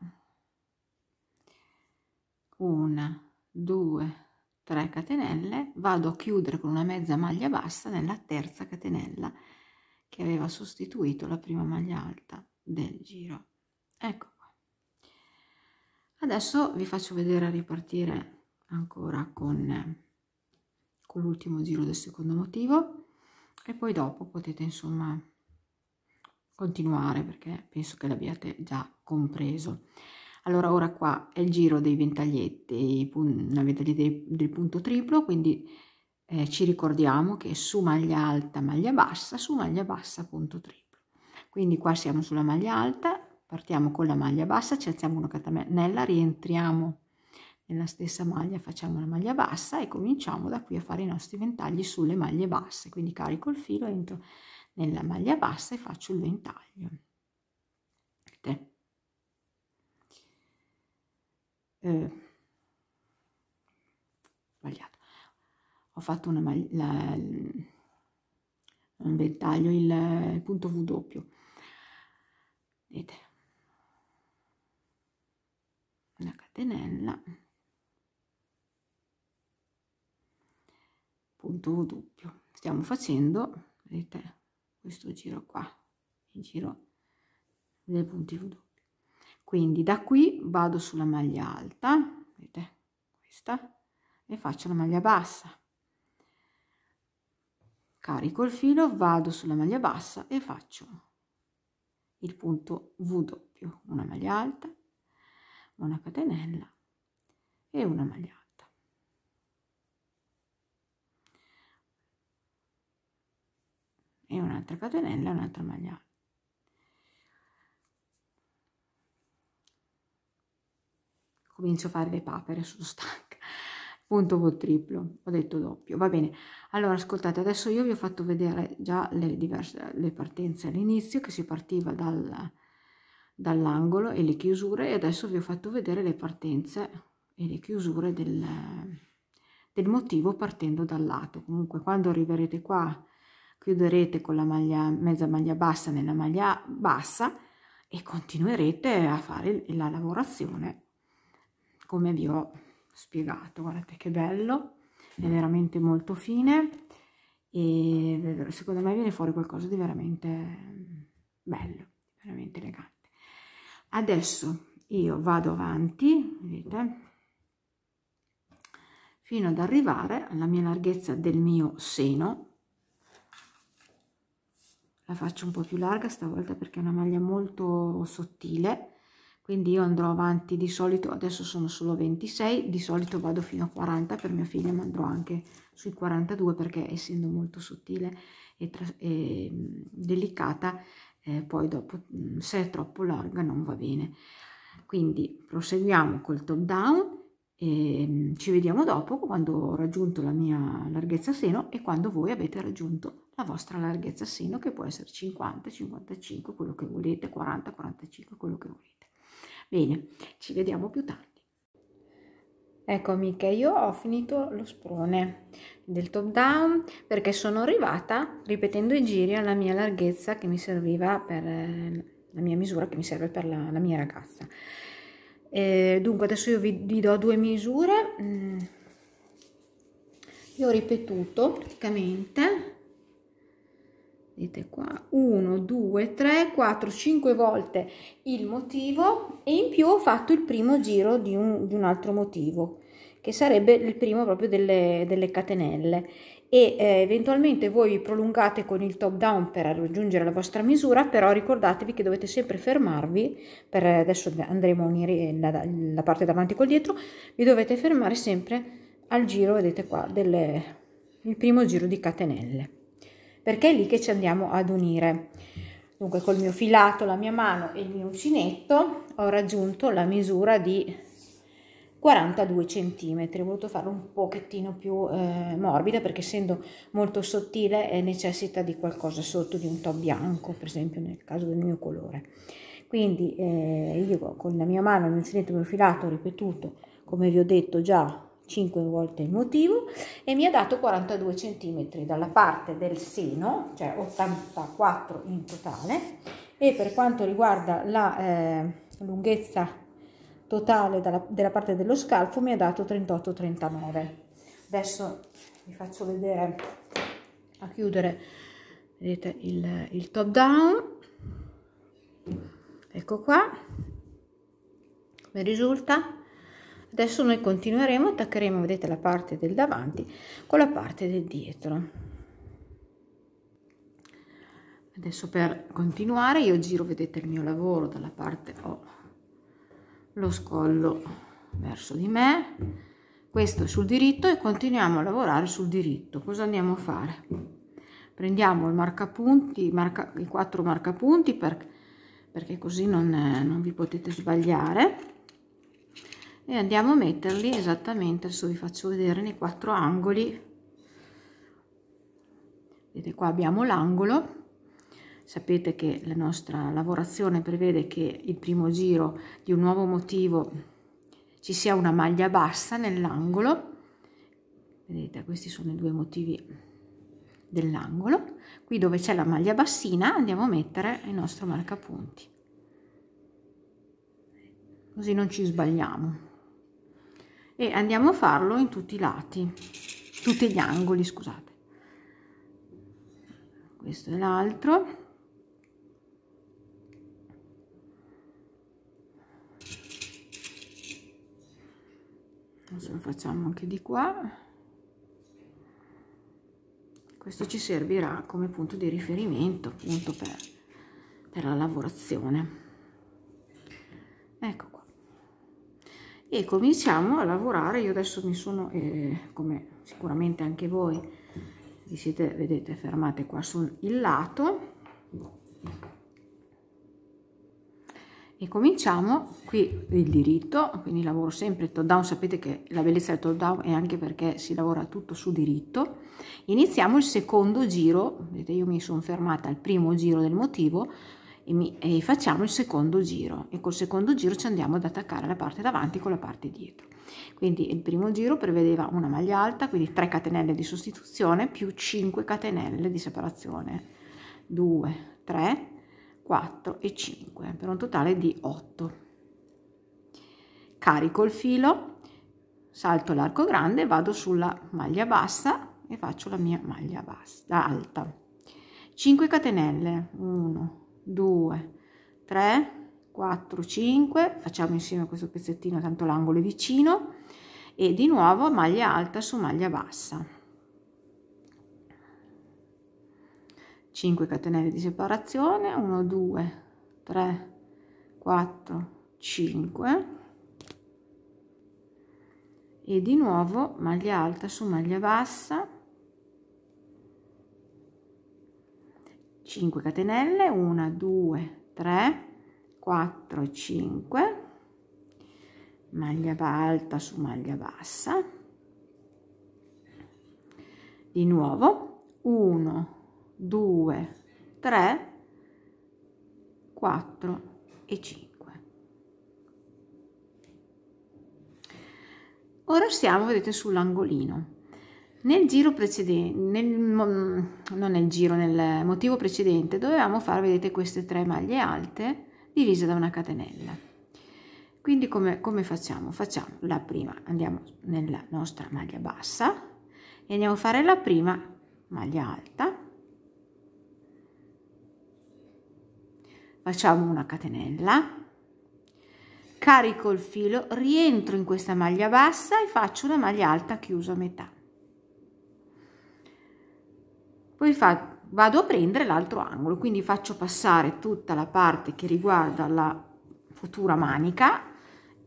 una 2 3 catenelle vado a chiudere con una mezza maglia bassa nella terza catenella che aveva sostituito la prima maglia alta del giro ecco Adesso vi faccio vedere a ripartire ancora con, con l'ultimo giro del secondo motivo e poi dopo potete insomma continuare perché penso che l'abbiate già compreso. Allora ora qua è il giro dei ventaglietti, una ventaglietta del punto triplo, quindi eh, ci ricordiamo che su maglia alta, maglia bassa, su maglia bassa punto triplo. Quindi qua siamo sulla maglia alta, partiamo con la maglia bassa ci alziamo una catenella rientriamo nella stessa maglia facciamo la maglia bassa e cominciamo da qui a fare i nostri ventagli sulle maglie basse quindi carico il filo entro nella maglia bassa e faccio il ventaglio eh, sbagliato ho fatto una maglia un ventaglio il, il punto w doppio vedete una catenella punto doppio stiamo facendo vedete questo giro qua il giro del punto doppio quindi da qui vado sulla maglia alta vedete questa e faccio la maglia bassa carico il filo vado sulla maglia bassa e faccio il punto v doppio una maglia alta una catenella e una maglia alta. e un'altra catenella un'altra maglia alta. comincio a fare le papere sono stanca punto col triplo ho detto doppio va bene allora ascoltate adesso io vi ho fatto vedere già le diverse le partenze all'inizio che si partiva dal dall'angolo e le chiusure e adesso vi ho fatto vedere le partenze e le chiusure del, del motivo partendo dal lato comunque quando arriverete qua chiuderete con la maglia mezza maglia bassa nella maglia bassa e continuerete a fare la lavorazione come vi ho spiegato guardate che bello è veramente molto fine e secondo me viene fuori qualcosa di veramente bello veramente elegante adesso io vado avanti vedete fino ad arrivare alla mia larghezza del mio seno la faccio un po più larga stavolta perché è una maglia molto sottile quindi io andrò avanti di solito adesso sono solo 26 di solito vado fino a 40 per mia figlia ma andrò anche sui 42 perché essendo molto sottile e, e delicata eh, poi dopo mm, se è troppo larga non va bene quindi proseguiamo col top down e mm, ci vediamo dopo quando ho raggiunto la mia larghezza seno e quando voi avete raggiunto la vostra larghezza seno che può essere 50 55 quello che volete 40 45 quello che volete bene ci vediamo più tardi Ecco amiche, io ho finito lo sprone del top down perché sono arrivata ripetendo i giri alla mia larghezza che mi serviva per eh, la mia misura che mi serve per la, la mia ragazza. E dunque adesso io vi, vi, do due misure. Mm. Io ho ripetuto praticamente vedete qua 1 2 3 4 5 volte il motivo e in più ho fatto il primo giro di un, di un altro motivo che sarebbe il primo proprio delle, delle catenelle e eh, eventualmente voi vi prolungate con il top down per raggiungere la vostra misura però ricordatevi che dovete sempre fermarvi per eh, adesso andremo a unire la, la parte davanti col dietro vi dovete fermare sempre al giro vedete qua delle, il primo giro di catenelle perché è lì che ci andiamo ad unire. Dunque col mio filato, la mia mano e il mio uncinetto ho raggiunto la misura di 42 cm. Ho voluto farlo un pochettino più eh, morbida perché essendo molto sottile eh, necessita di qualcosa sotto, di un to bianco per esempio nel caso del mio colore. Quindi eh, io con la mia mano, il mio uncinetto il mio filato ho ripetuto come vi ho detto già 5 volte il motivo e mi ha dato 42 cm dalla parte del seno, cioè 84 in totale e per quanto riguarda la eh, lunghezza totale dalla, della parte dello scalfo mi ha dato 38-39. Adesso vi faccio vedere a chiudere vedete il, il top down ecco qua mi risulta adesso noi continueremo attaccheremo vedete la parte del davanti con la parte del dietro adesso per continuare io giro vedete il mio lavoro dalla parte ho lo scollo verso di me questo è sul diritto e continuiamo a lavorare sul diritto cosa andiamo a fare prendiamo il marcapunti marca, i quattro marcapunti per, perché così non, non vi potete sbagliare e andiamo a metterli esattamente adesso vi faccio vedere nei quattro angoli vedete qua abbiamo l'angolo sapete che la nostra lavorazione prevede che il primo giro di un nuovo motivo ci sia una maglia bassa nell'angolo vedete questi sono i due motivi dell'angolo qui dove c'è la maglia bassina andiamo a mettere il nostro marcapunti così non ci sbagliamo e andiamo a farlo in tutti i lati tutti gli angoli scusate questo è l'altro adesso lo facciamo anche di qua questo ci servirà come punto di riferimento appunto per, per la lavorazione ecco qua e cominciamo a lavorare io adesso mi sono eh, come sicuramente anche voi vi siete vedete fermate qua sul lato e cominciamo qui il diritto quindi lavoro sempre il top down sapete che la bellezza del top down è anche perché si lavora tutto su diritto iniziamo il secondo giro vedete io mi sono fermata al primo giro del motivo e, mi, e facciamo il secondo giro e col secondo giro ci andiamo ad attaccare la parte davanti con la parte dietro quindi il primo giro prevedeva una maglia alta quindi 3 catenelle di sostituzione più 5 catenelle di separazione 2 3 4 e 5 per un totale di 8 carico il filo salto l'arco grande vado sulla maglia bassa e faccio la mia maglia bassa alta 5 catenelle 1 2 3 4 5 facciamo insieme questo pezzettino tanto l'angolo è vicino e di nuovo maglia alta su maglia bassa 5 catenelle di separazione 1 2 3 4 5 e di nuovo maglia alta su maglia bassa 5 catenelle 1 2 3 4 5 maglia alta su maglia bassa di nuovo 1 2 3 4 e 5 ora siamo vedete sull'angolino nel giro precedente, nel, non nel giro, nel motivo precedente, dovevamo fare, vedete, queste tre maglie alte divise da una catenella. Quindi come, come facciamo? Facciamo la prima, andiamo nella nostra maglia bassa e andiamo a fare la prima maglia alta. Facciamo una catenella, carico il filo, rientro in questa maglia bassa e faccio una maglia alta chiusa a metà poi fa, vado a prendere l'altro angolo, quindi faccio passare tutta la parte che riguarda la futura manica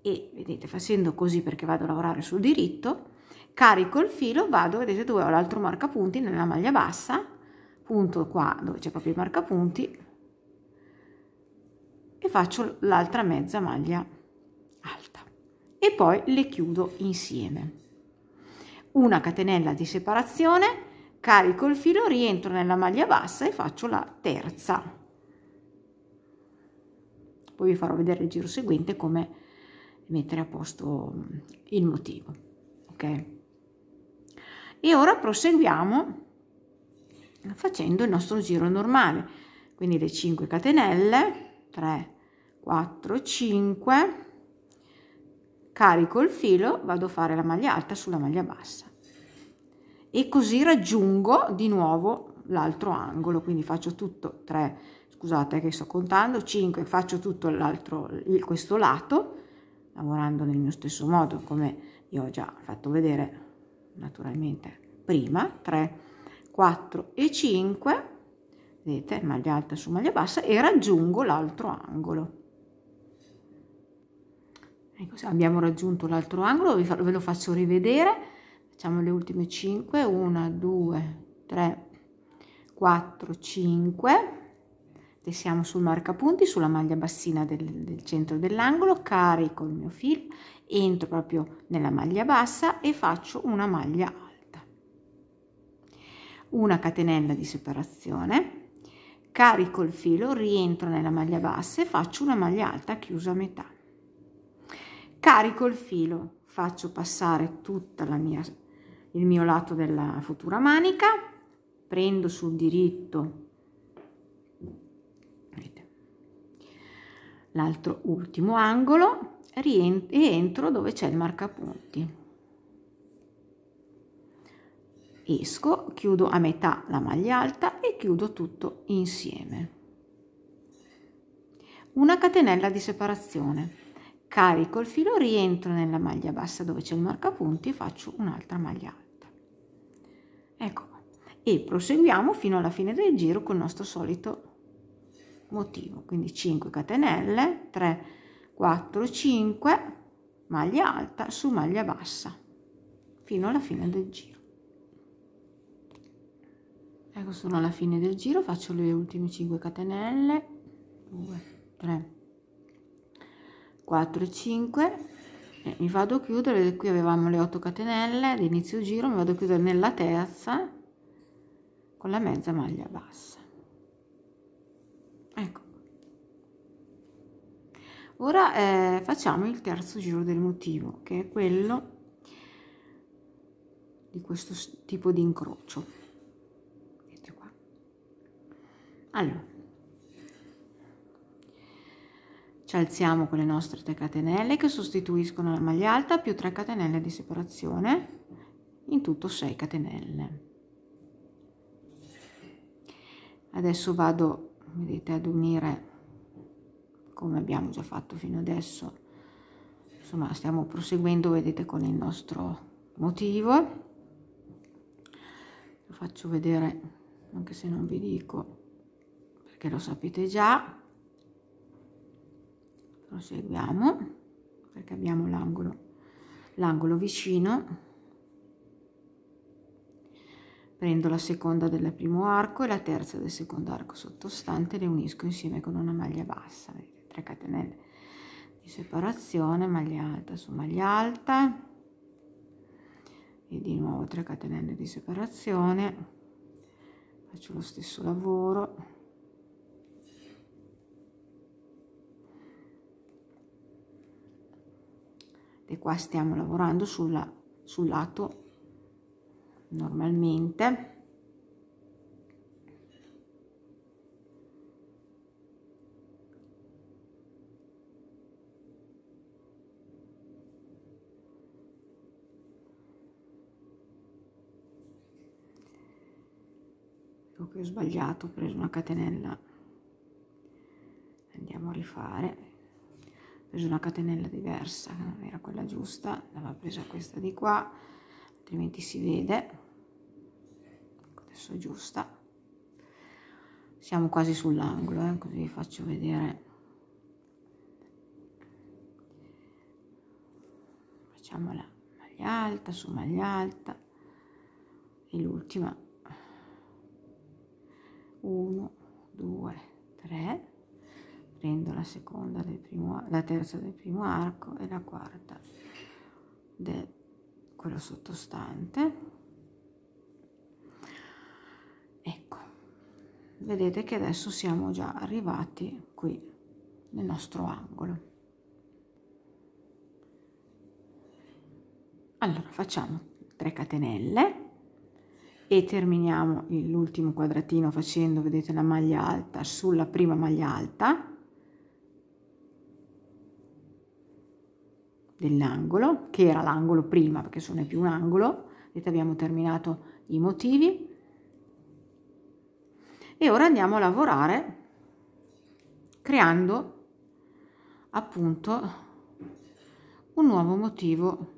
e vedete facendo così perché vado a lavorare sul diritto, carico il filo, vado, vedete dove ho l'altro punti nella maglia bassa, punto qua dove c'è proprio il punti e faccio l'altra mezza maglia alta e poi le chiudo insieme. Una catenella di separazione carico il filo, rientro nella maglia bassa e faccio la terza. Poi vi farò vedere il giro seguente come mettere a posto mm, il motivo. Ok? E ora proseguiamo facendo il nostro giro normale. Quindi le 5 catenelle, 3, 4, 5, carico il filo, vado a fare la maglia alta sulla maglia bassa e così raggiungo di nuovo l'altro angolo, quindi faccio tutto 3, scusate che sto contando, 5, faccio tutto l'altro, questo lato, lavorando nel mio stesso modo come io ho già fatto vedere naturalmente prima, 3, 4 e 5, vedete, maglia alta su maglia bassa e raggiungo l'altro angolo. Ecco, abbiamo raggiunto l'altro angolo, ve lo faccio rivedere facciamo le ultime 5 1 2 3 4 5 tessiamo sul marcapunti sulla maglia bassina del, del centro dell'angolo carico il mio filo entro proprio nella maglia bassa e faccio una maglia alta una catenella di separazione carico il filo rientro nella maglia bassa e faccio una maglia alta chiusa a metà carico il filo faccio passare tutta la mia il mio lato della futura manica, prendo sul diritto l'altro ultimo angolo e entro dove c'è il marcapunti. Esco, chiudo a metà la maglia alta e chiudo tutto insieme. Una catenella di separazione. Carico il filo, rientro nella maglia bassa dove c'è il marcapunti e faccio un'altra maglia alta ecco qua e proseguiamo fino alla fine del giro con il nostro solito motivo quindi 5 catenelle 3 4 5 maglia alta su maglia bassa fino alla fine del giro ecco sono alla fine del giro faccio le ultime 5 catenelle 2 3 4 5 eh, mi vado a chiudere qui avevamo le 8 catenelle ad inizio giro mi vado a chiudere nella terza con la mezza maglia bassa ecco ora eh, facciamo il terzo giro del motivo che è quello di questo tipo di incrocio qua allora ci alziamo con le nostre 3 catenelle che sostituiscono la maglia alta più 3 catenelle di separazione in tutto 6 catenelle adesso vado vedete ad unire come abbiamo già fatto fino adesso insomma stiamo proseguendo vedete con il nostro motivo lo faccio vedere anche se non vi dico perché lo sapete già proseguiamo perché abbiamo l'angolo l'angolo vicino prendo la seconda del primo arco e la terza del secondo arco sottostante le unisco insieme con una maglia bassa 3 catenelle di separazione maglia alta su maglia alta e di nuovo 3 catenelle di separazione faccio lo stesso lavoro e qua stiamo lavorando sulla, sul lato normalmente ho sbagliato ho preso una catenella andiamo a rifare preso una catenella diversa che non era quella giusta l'aveva presa questa di qua altrimenti si vede ecco, adesso è giusta siamo quasi sull'angolo eh, così vi faccio vedere facciamo la maglia alta su maglia alta e l'ultima 1 2 3 prendo la seconda del primo la terza del primo arco e la quarta del quello sottostante ecco vedete che adesso siamo già arrivati qui nel nostro angolo allora facciamo 3 catenelle e terminiamo l'ultimo quadratino facendo vedete la maglia alta sulla prima maglia alta dell'angolo, che era l'angolo prima perché non è più un angolo, vedete abbiamo terminato i motivi e ora andiamo a lavorare creando appunto un nuovo motivo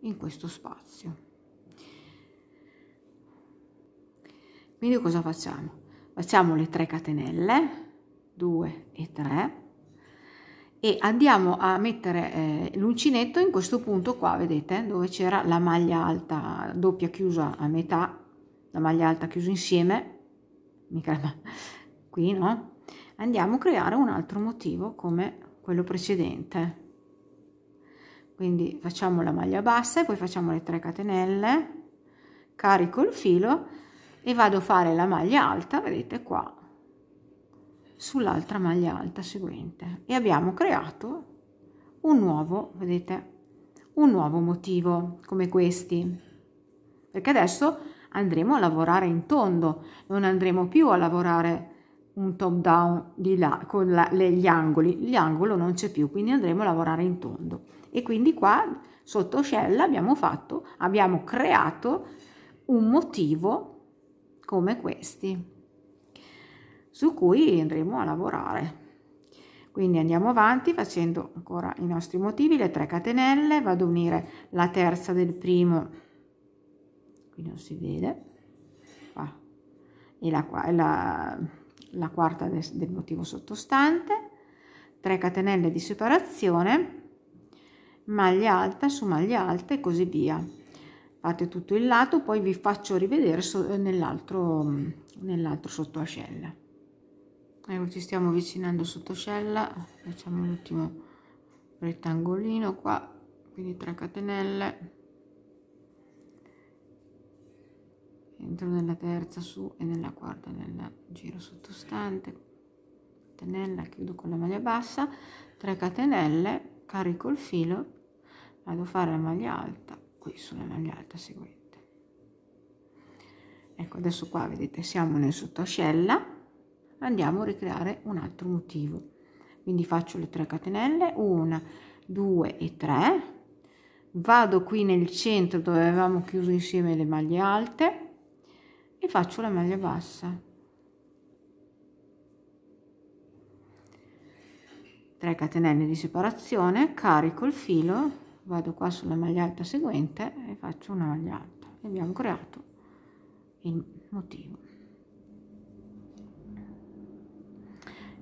in questo spazio. Quindi cosa facciamo? Facciamo le 3 catenelle, 2 e 3, e andiamo a mettere eh, l'uncinetto in questo punto qua vedete dove c'era la maglia alta doppia chiusa a metà la maglia alta chiusa insieme mica qui no andiamo a creare un altro motivo come quello precedente quindi facciamo la maglia bassa e poi facciamo le 3 catenelle carico il filo e vado a fare la maglia alta vedete qua sull'altra maglia alta seguente e abbiamo creato un nuovo vedete un nuovo motivo come questi perché adesso andremo a lavorare in tondo non andremo più a lavorare un top down di là con la, le, gli angoli l'angolo non c'è più quindi andremo a lavorare in tondo e quindi qua sotto scella abbiamo fatto abbiamo creato un motivo come questi su cui andremo a lavorare. Quindi andiamo avanti facendo ancora i nostri motivi, le 3 catenelle, vado a unire la terza del primo, qui non si vede, qua, e la, la, la quarta del, del motivo sottostante, 3 catenelle di separazione, maglia alta su maglia alta e così via. Fate tutto il lato, poi vi faccio rivedere nell'altro nell'altro sottoascella ecco ci stiamo avvicinando sottoscella facciamo l'ultimo rettangolino qua quindi 3 catenelle entro nella terza su e nella quarta nel giro sottostante catenella chiudo con la maglia bassa 3 catenelle carico il filo vado a fare la maglia alta qui sulla maglia alta seguente ecco adesso qua vedete siamo nel sottoscella andiamo a ricreare un altro motivo quindi faccio le 3 catenelle 1 2 e 3 vado qui nel centro dove avevamo chiuso insieme le maglie alte e faccio la maglia bassa 3 catenelle di separazione carico il filo vado qua sulla maglia alta seguente e faccio una maglia alta e abbiamo creato il motivo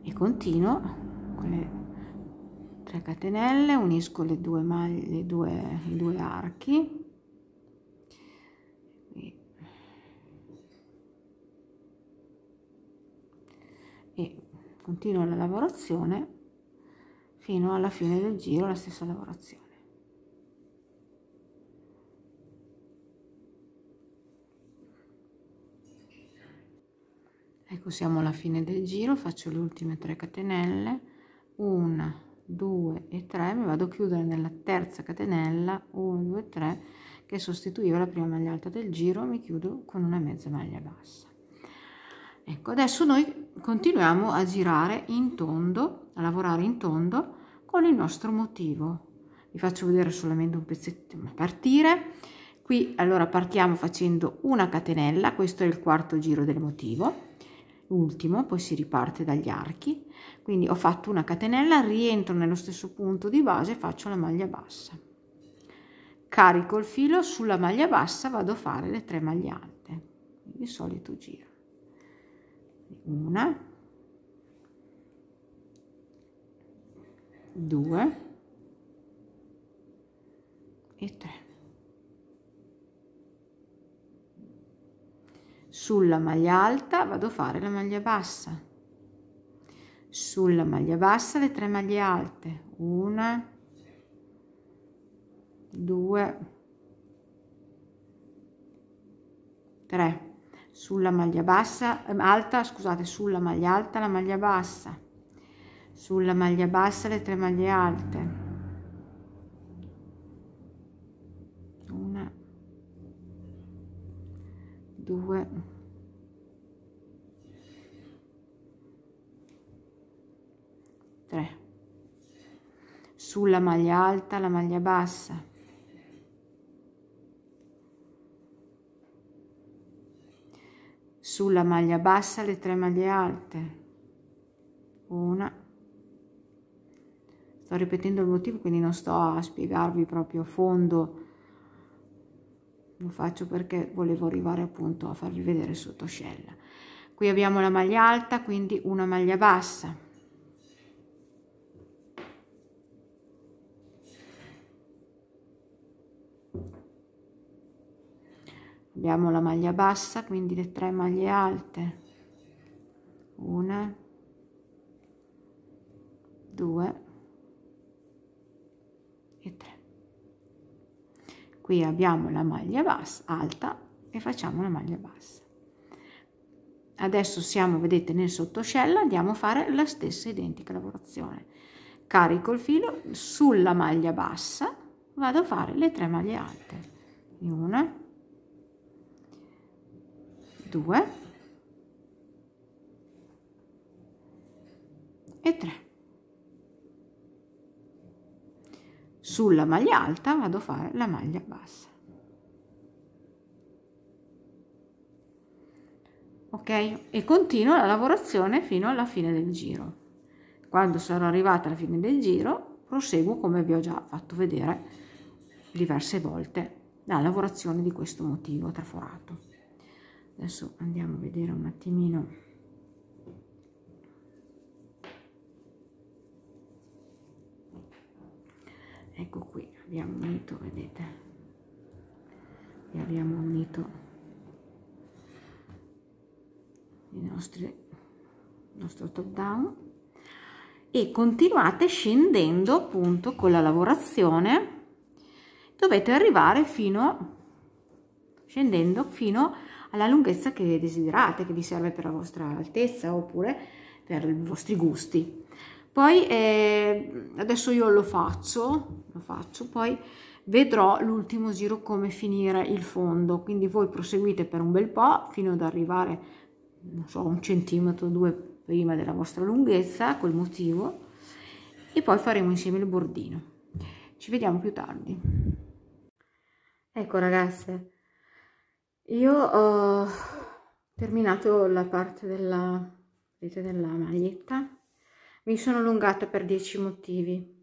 e continuo con le 3 catenelle unisco le due maglie due, i due archi e continuo la lavorazione fino alla fine del giro la stessa lavorazione ecco siamo alla fine del giro faccio le ultime 3 catenelle 1 2 e 3 mi vado a chiudere nella terza catenella 1 2 3 che sostituiva la prima maglia alta del giro mi chiudo con una mezza maglia bassa ecco adesso noi continuiamo a girare in tondo a lavorare in tondo con il nostro motivo vi faccio vedere solamente un pezzetto a partire qui allora partiamo facendo una catenella questo è il quarto giro del motivo ultimo, poi si riparte dagli archi, quindi ho fatto una catenella, rientro nello stesso punto di base e faccio la maglia bassa. Carico il filo, sulla maglia bassa vado a fare le tre maglie alte, il solito giro. Una, due e tre. sulla maglia alta vado a fare la maglia bassa sulla maglia bassa le tre maglie alte una due tre sulla maglia bassa ehm, alta scusate sulla maglia alta la maglia bassa sulla maglia bassa le tre maglie alte 2 3 sulla maglia alta la maglia bassa sulla maglia bassa le tre maglie alte una sto ripetendo il motivo quindi non sto a spiegarvi proprio a fondo lo faccio perché volevo arrivare appunto a farvi vedere sottoscella qui abbiamo la maglia alta quindi una maglia bassa abbiamo la maglia bassa quindi le tre maglie alte una due qui abbiamo la maglia bassa, alta e facciamo la maglia bassa adesso siamo vedete nel sottoscella andiamo a fare la stessa identica lavorazione carico il filo sulla maglia bassa vado a fare le tre maglie alte una due e tre sulla maglia alta vado a fare la maglia bassa ok e continuo la lavorazione fino alla fine del giro quando sarò arrivata alla fine del giro proseguo come vi ho già fatto vedere diverse volte la lavorazione di questo motivo traforato adesso andiamo a vedere un attimino ecco qui abbiamo unito vedete e abbiamo unito il nostro, il nostro top down e continuate scendendo appunto con la lavorazione dovete arrivare fino scendendo fino alla lunghezza che desiderate che vi serve per la vostra altezza oppure per i vostri gusti poi eh, adesso io lo faccio, lo faccio, poi vedrò l'ultimo giro come finire il fondo. Quindi voi proseguite per un bel po' fino ad arrivare, non so, un centimetro, due prima della vostra lunghezza, col motivo, e poi faremo insieme il bordino. Ci vediamo più tardi. Ecco ragazze, io ho terminato la parte della, della maglietta mi sono allungata per 10 motivi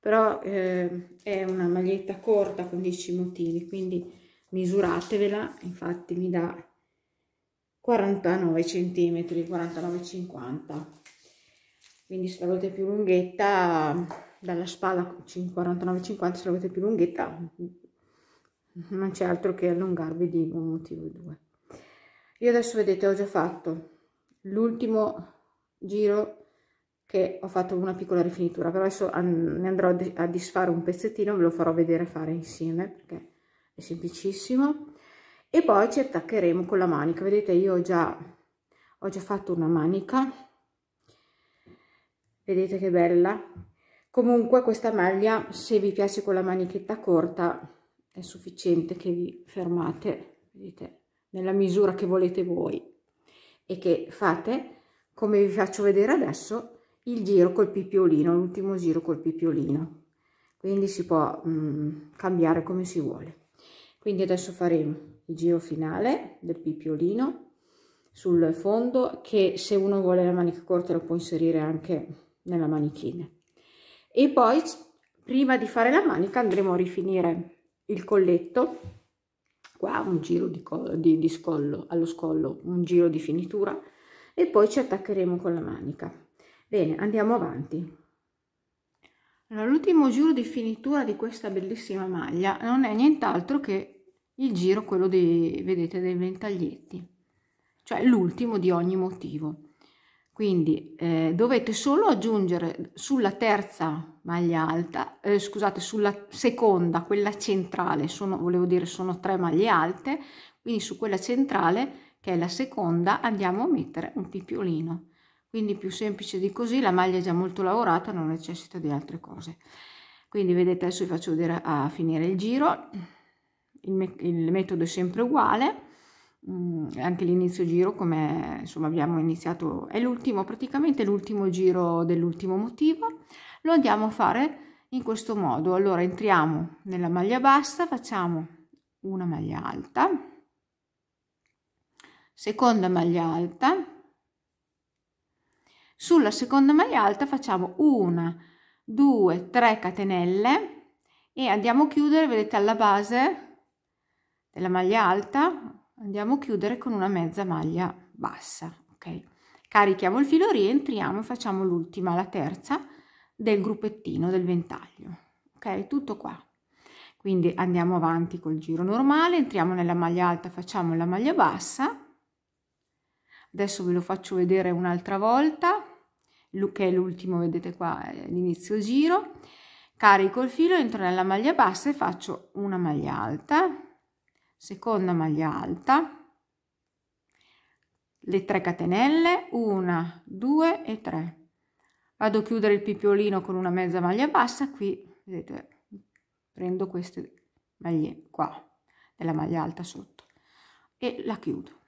però eh, è una maglietta corta con 10 motivi quindi misuratevela infatti mi dà 49 cm 49,50 quindi se la volete più lunghetta dalla spalla 49,50 se la volete più lunghetta mm, non c'è altro che allungarvi di un motivo due io adesso vedete ho già fatto l'ultimo giro che ho fatto una piccola rifinitura però adesso ne andrò a disfare un pezzettino ve lo farò vedere fare insieme perché è semplicissimo e poi ci attaccheremo con la manica vedete io ho già ho già fatto una manica vedete che bella comunque questa maglia se vi piace con la manichetta corta è sufficiente che vi fermate vedete nella misura che volete voi e che fate come vi faccio vedere adesso il giro col pippiolino, l'ultimo giro col pippiolino. Quindi si può mm, cambiare come si vuole. Quindi adesso faremo il giro finale del pippiolino sul fondo che se uno vuole la manica corta lo può inserire anche nella manichina. E poi prima di fare la manica andremo a rifinire il colletto qua un giro di, di, di scollo allo scollo un giro di finitura e poi ci attaccheremo con la manica Bene, andiamo avanti. Allora, l'ultimo giro di finitura di questa bellissima maglia non è nient'altro che il giro, quello di, vedete, dei ventaglietti, cioè l'ultimo di ogni motivo. Quindi eh, dovete solo aggiungere sulla terza maglia alta, eh, scusate, sulla seconda, quella centrale, sono, volevo dire sono tre maglie alte, quindi su quella centrale, che è la seconda, andiamo a mettere un pipiolino quindi più semplice di così la maglia è già molto lavorata non necessita di altre cose quindi vedete adesso vi faccio vedere a finire il giro il, me il metodo è sempre uguale mm, anche l'inizio giro come insomma abbiamo iniziato è l'ultimo praticamente l'ultimo giro dell'ultimo motivo lo andiamo a fare in questo modo allora entriamo nella maglia bassa facciamo una maglia alta seconda maglia alta sulla seconda maglia alta facciamo una, due, tre catenelle e andiamo a chiudere, vedete, alla base della maglia alta andiamo a chiudere con una mezza maglia bassa, ok? Carichiamo il filo, rientriamo e facciamo l'ultima, la terza del gruppettino del ventaglio, ok? Tutto qua. Quindi andiamo avanti col giro normale, entriamo nella maglia alta, facciamo la maglia bassa. Adesso ve lo faccio vedere un'altra volta che è l'ultimo, vedete qua, l'inizio giro, carico il filo, entro nella maglia bassa e faccio una maglia alta, seconda maglia alta, le 3 catenelle, 1, 2 e 3. Vado a chiudere il pipiolino con una mezza maglia bassa, qui vedete, prendo queste maglie qua, della maglia alta sotto, e la chiudo.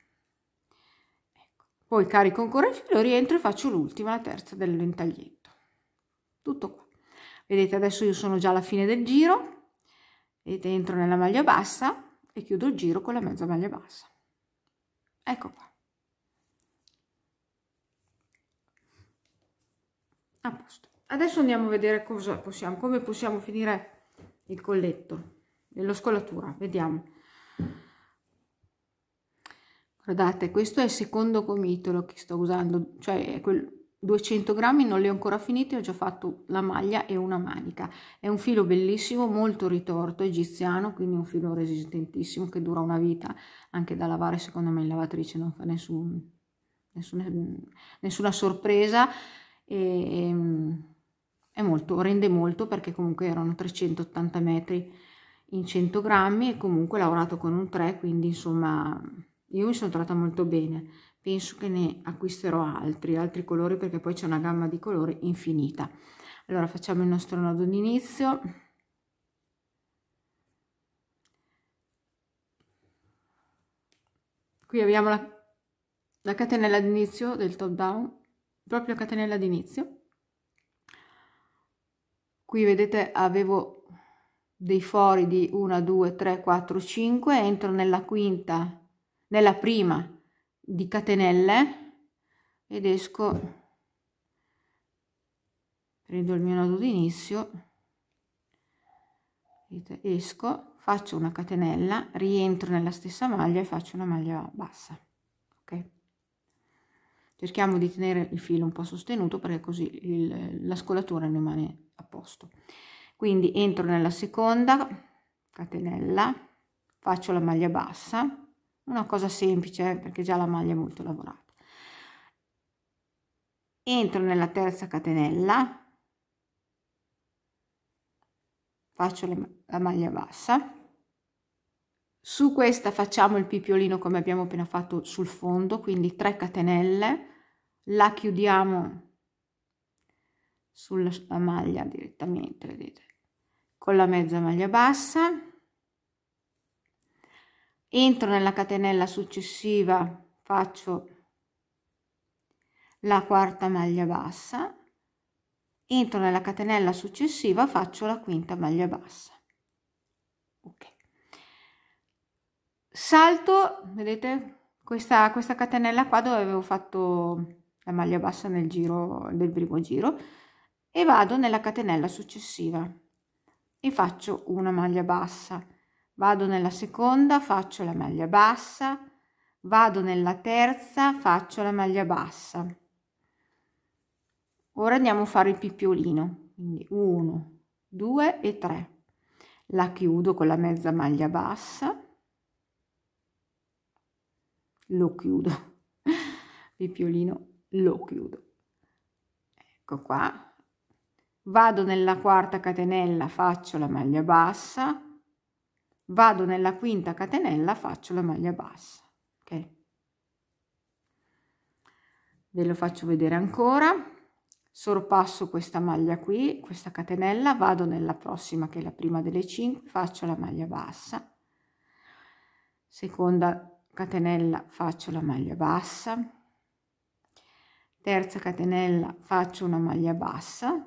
Poi carico ancora il filo, rientro e faccio l'ultima, la terza del ventaglietto. Tutto qua. Vedete adesso io sono già alla fine del giro, vedete entro nella maglia bassa e chiudo il giro con la mezza maglia bassa. Ecco qua. A posto. Adesso andiamo a vedere cosa possiamo, come possiamo finire il colletto e l'oscolatura. Vediamo. Guardate, questo è il secondo gomitolo che sto usando, cioè quel 200 grammi non li ho ancora finiti, ho già fatto la maglia e una manica. È un filo bellissimo, molto ritorto, egiziano, quindi un filo resistentissimo che dura una vita anche da lavare, secondo me in lavatrice non fa nessun, nessun, nessuna sorpresa. E, ehm, è molto, rende molto perché comunque erano 380 metri in 100 grammi e comunque lavorato con un 3, quindi insomma io mi sono trovata molto bene, penso che ne acquisterò altri, altri colori perché poi c'è una gamma di colori infinita. Allora facciamo il nostro nodo d'inizio. Qui abbiamo la, la catenella d'inizio del top down, proprio catenella d'inizio. Qui vedete avevo dei fori di 1, 2, 3, 4, 5, entro nella quinta nella prima di catenelle ed esco prendo il mio nodo d'inizio esco faccio una catenella rientro nella stessa maglia e faccio una maglia bassa ok cerchiamo di tenere il filo un po' sostenuto perché così il, la scolatura rimane a posto quindi entro nella seconda catenella faccio la maglia bassa una cosa semplice eh, perché già la maglia è molto lavorata entro nella terza catenella faccio le, la maglia bassa su questa facciamo il pipiolino come abbiamo appena fatto sul fondo quindi 3 catenelle la chiudiamo sulla maglia direttamente vedete con la mezza maglia bassa entro nella catenella successiva faccio la quarta maglia bassa entro nella catenella successiva faccio la quinta maglia bassa ok salto vedete questa, questa catenella qua dove avevo fatto la maglia bassa nel giro del primo giro e vado nella catenella successiva e faccio una maglia bassa vado nella seconda, faccio la maglia bassa, vado nella terza, faccio la maglia bassa. Ora andiamo a fare il pippiolino, quindi 1, 2 e 3. La chiudo con la mezza maglia bassa, lo chiudo, pippiolino lo chiudo. Ecco qua, vado nella quarta catenella, faccio la maglia bassa, vado nella quinta catenella, faccio la maglia bassa, ok? Ve lo faccio vedere ancora. Sorpasso questa maglia qui, questa catenella, vado nella prossima che è la prima delle 5, faccio la maglia bassa. Seconda catenella faccio la maglia bassa. Terza catenella faccio una maglia bassa.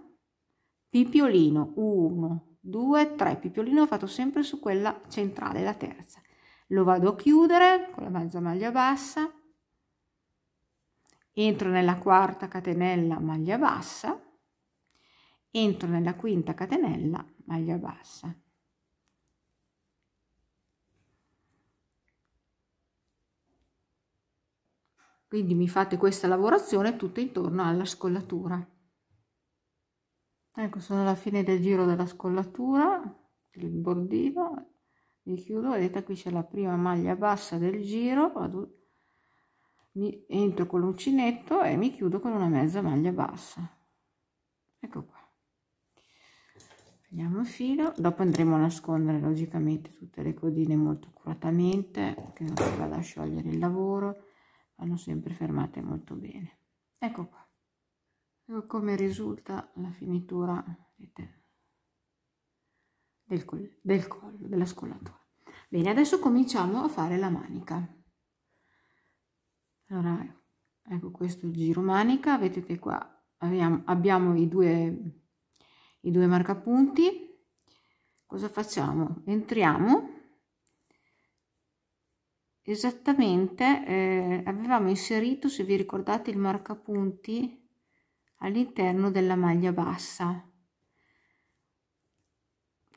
Pipiolino 1 2, 3, pipiolino ho fatto sempre su quella centrale, la terza. Lo vado a chiudere con la mezza maglia bassa, entro nella quarta catenella maglia bassa, entro nella quinta catenella maglia bassa. Quindi mi fate questa lavorazione tutta intorno alla scollatura ecco sono alla fine del giro della scollatura il bordino mi chiudo vedete qui c'è la prima maglia bassa del giro vado, mi entro con l'uncinetto e mi chiudo con una mezza maglia bassa ecco qua prendiamo il filo dopo andremo a nascondere logicamente tutte le codine molto accuratamente che non si vada a sciogliere il lavoro vanno sempre fermate molto bene ecco qua come risulta la finitura vedete, del, collo, del collo, della scollatura. Bene, adesso cominciamo a fare la manica. Allora, ecco questo giro manica, vedete qua abbiamo, abbiamo i due, i due marcapunti. Cosa facciamo? Entriamo esattamente, eh, avevamo inserito, se vi ricordate, il marcapunti all'interno della maglia bassa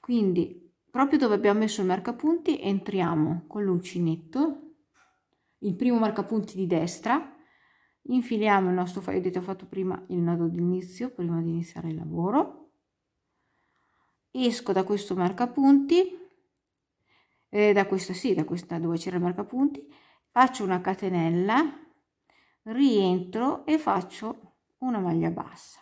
quindi proprio dove abbiamo messo il marcapunti entriamo con l'uncinetto il primo marcapunti di destra infiliamo il nostro io ho detto ho fatto prima il nodo d'inizio prima di iniziare il lavoro esco da questo marcapunti eh, da questa sì da questa dove c'era il marcapunti faccio una catenella rientro e faccio una maglia bassa.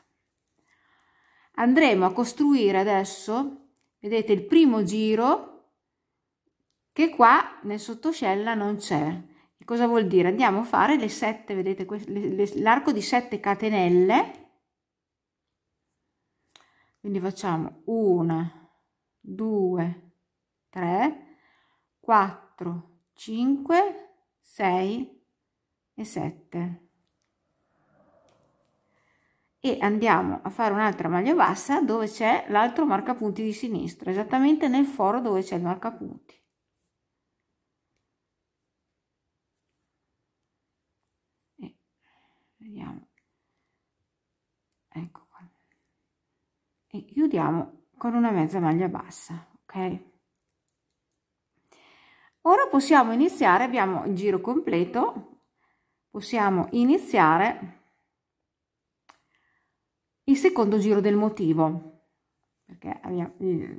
Andremo a costruire adesso, vedete, il primo giro che qua nel sottoscella non c'è. Cosa vuol dire? Andiamo a fare le sette vedete, l'arco di 7 catenelle. Quindi facciamo 1, 2, 3, 4, 5, 6 e 7 e andiamo a fare un'altra maglia bassa dove c'è l'altro marcapunti di sinistra esattamente nel foro dove c'è il marcapunti e vediamo ecco qua e chiudiamo con una mezza maglia bassa ok ora possiamo iniziare abbiamo il giro completo possiamo iniziare il secondo giro del motivo, perché eh,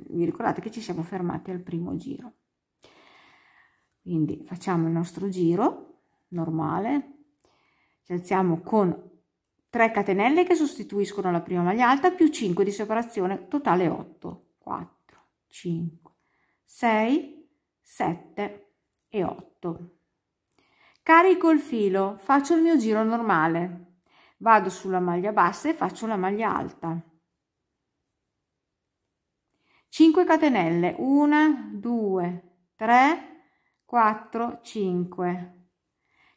vi ricordate che ci siamo fermati al primo giro. Quindi facciamo il nostro giro normale, ci alziamo con 3 catenelle che sostituiscono la prima maglia alta più 5 di separazione, totale 8, 4, 5, 6, 7 e 8. Carico il filo, faccio il mio giro normale, vado sulla maglia bassa e faccio la maglia alta 5 catenelle 1 2 3 4 5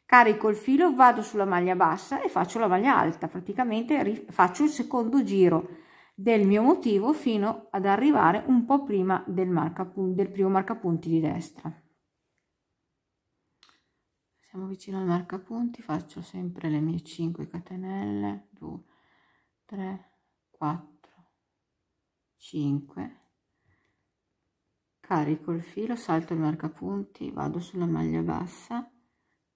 carico il filo vado sulla maglia bassa e faccio la maglia alta praticamente faccio il secondo giro del mio motivo fino ad arrivare un po' prima del, marca, del primo marca punti di destra siamo vicino al marca punti faccio sempre le mie 5 catenelle 2 3 4 5 carico il filo salto il marca punti vado sulla maglia bassa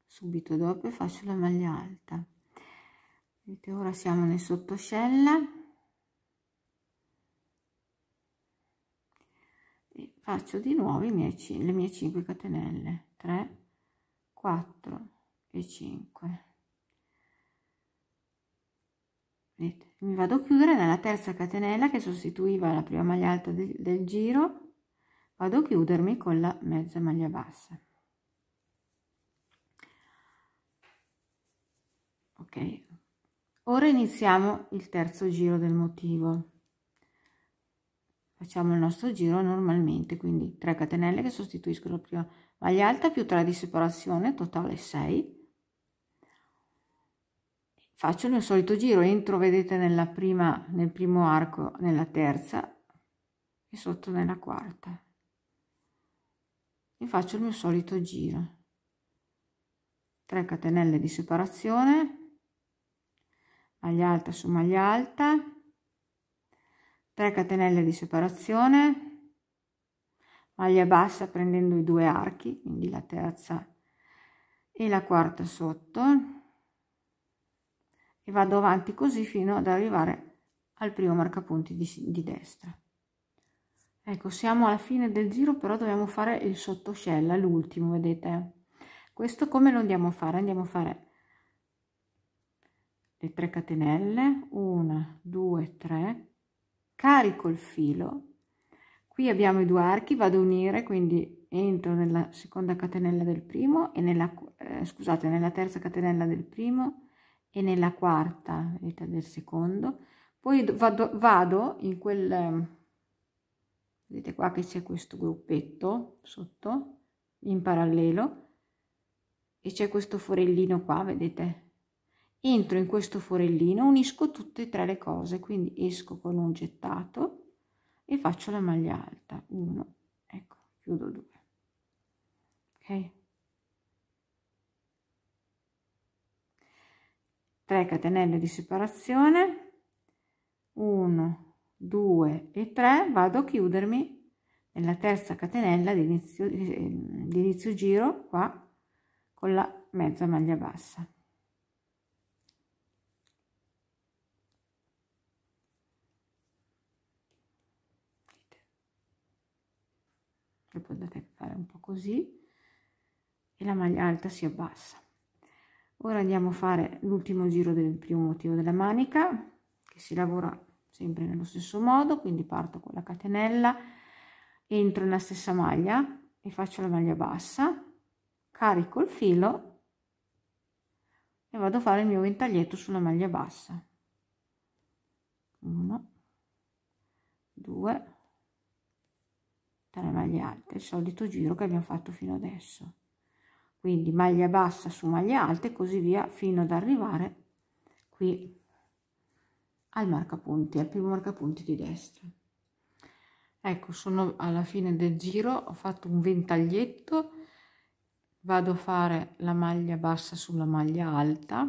subito dopo e faccio la maglia alta vedete ora siamo nel sottoscella e faccio di nuovo mie, le mie 5 catenelle 3 4 e 5 mi vado a chiudere nella terza catenella che sostituiva la prima maglia alta del, del giro vado a chiudermi con la mezza maglia bassa ok ora iniziamo il terzo giro del motivo facciamo il nostro giro normalmente quindi 3 catenelle che sostituiscono la prima maglia alta più 3 di separazione, totale 6. Faccio il mio solito giro, entro, vedete, nella prima, nel primo arco, nella terza e sotto nella quarta. E faccio il mio solito giro. 3 catenelle di separazione, maglia alta su maglia alta, 3 catenelle di separazione, maglia bassa prendendo i due archi, quindi la terza e la quarta sotto e vado avanti così fino ad arrivare al primo marcapunti di, di destra. Ecco, siamo alla fine del giro, però dobbiamo fare il sottoscella, l'ultimo, vedete? Questo come lo andiamo a fare? Andiamo a fare le 3 catenelle, 1, 2, 3, carico il filo qui abbiamo i due archi vado a unire quindi entro nella seconda catenella del primo e nella eh, scusate nella terza catenella del primo e nella quarta vedete, del secondo poi vado, vado in quel ehm, vedete qua che c'è questo gruppetto sotto in parallelo e c'è questo forellino qua vedete entro in questo forellino unisco tutte e tre le cose quindi esco con un gettato e faccio la maglia alta 1 ecco chiudo 2 ok 3 catenelle di separazione 1 2 e 3 vado a chiudermi nella terza catenella di inizio, di inizio giro qua con la mezza maglia bassa lo potete fare un po' così e la maglia alta si abbassa ora andiamo a fare l'ultimo giro del primo motivo della manica che si lavora sempre nello stesso modo quindi parto con la catenella entro nella stessa maglia e faccio la maglia bassa carico il filo e vado a fare il mio ventaglietto sulla maglia bassa 1 2 dalle maglie alte il solito giro che abbiamo fatto fino adesso quindi maglia bassa su maglie alte e così via fino ad arrivare qui al marcapunti al primo marcapunti di destra ecco sono alla fine del giro ho fatto un ventaglietto vado a fare la maglia bassa sulla maglia alta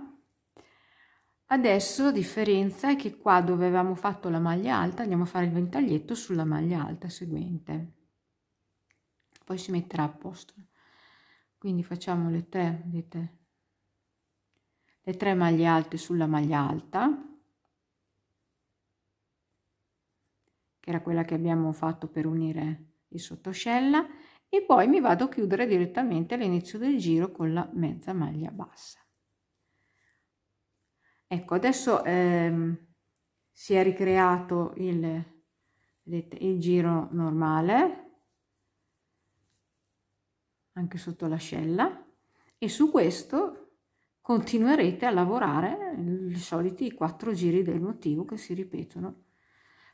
adesso la differenza è che qua dove avevamo fatto la maglia alta andiamo a fare il ventaglietto sulla maglia alta seguente poi si metterà a posto quindi facciamo le tre vedete le tre maglie alte sulla maglia alta che era quella che abbiamo fatto per unire il sottoscella e poi mi vado a chiudere direttamente all'inizio del giro con la mezza maglia bassa ecco adesso ehm, si è ricreato il, vedete, il giro normale anche sotto l'ascella e su questo continuerete a lavorare i soliti quattro giri del motivo che si ripetono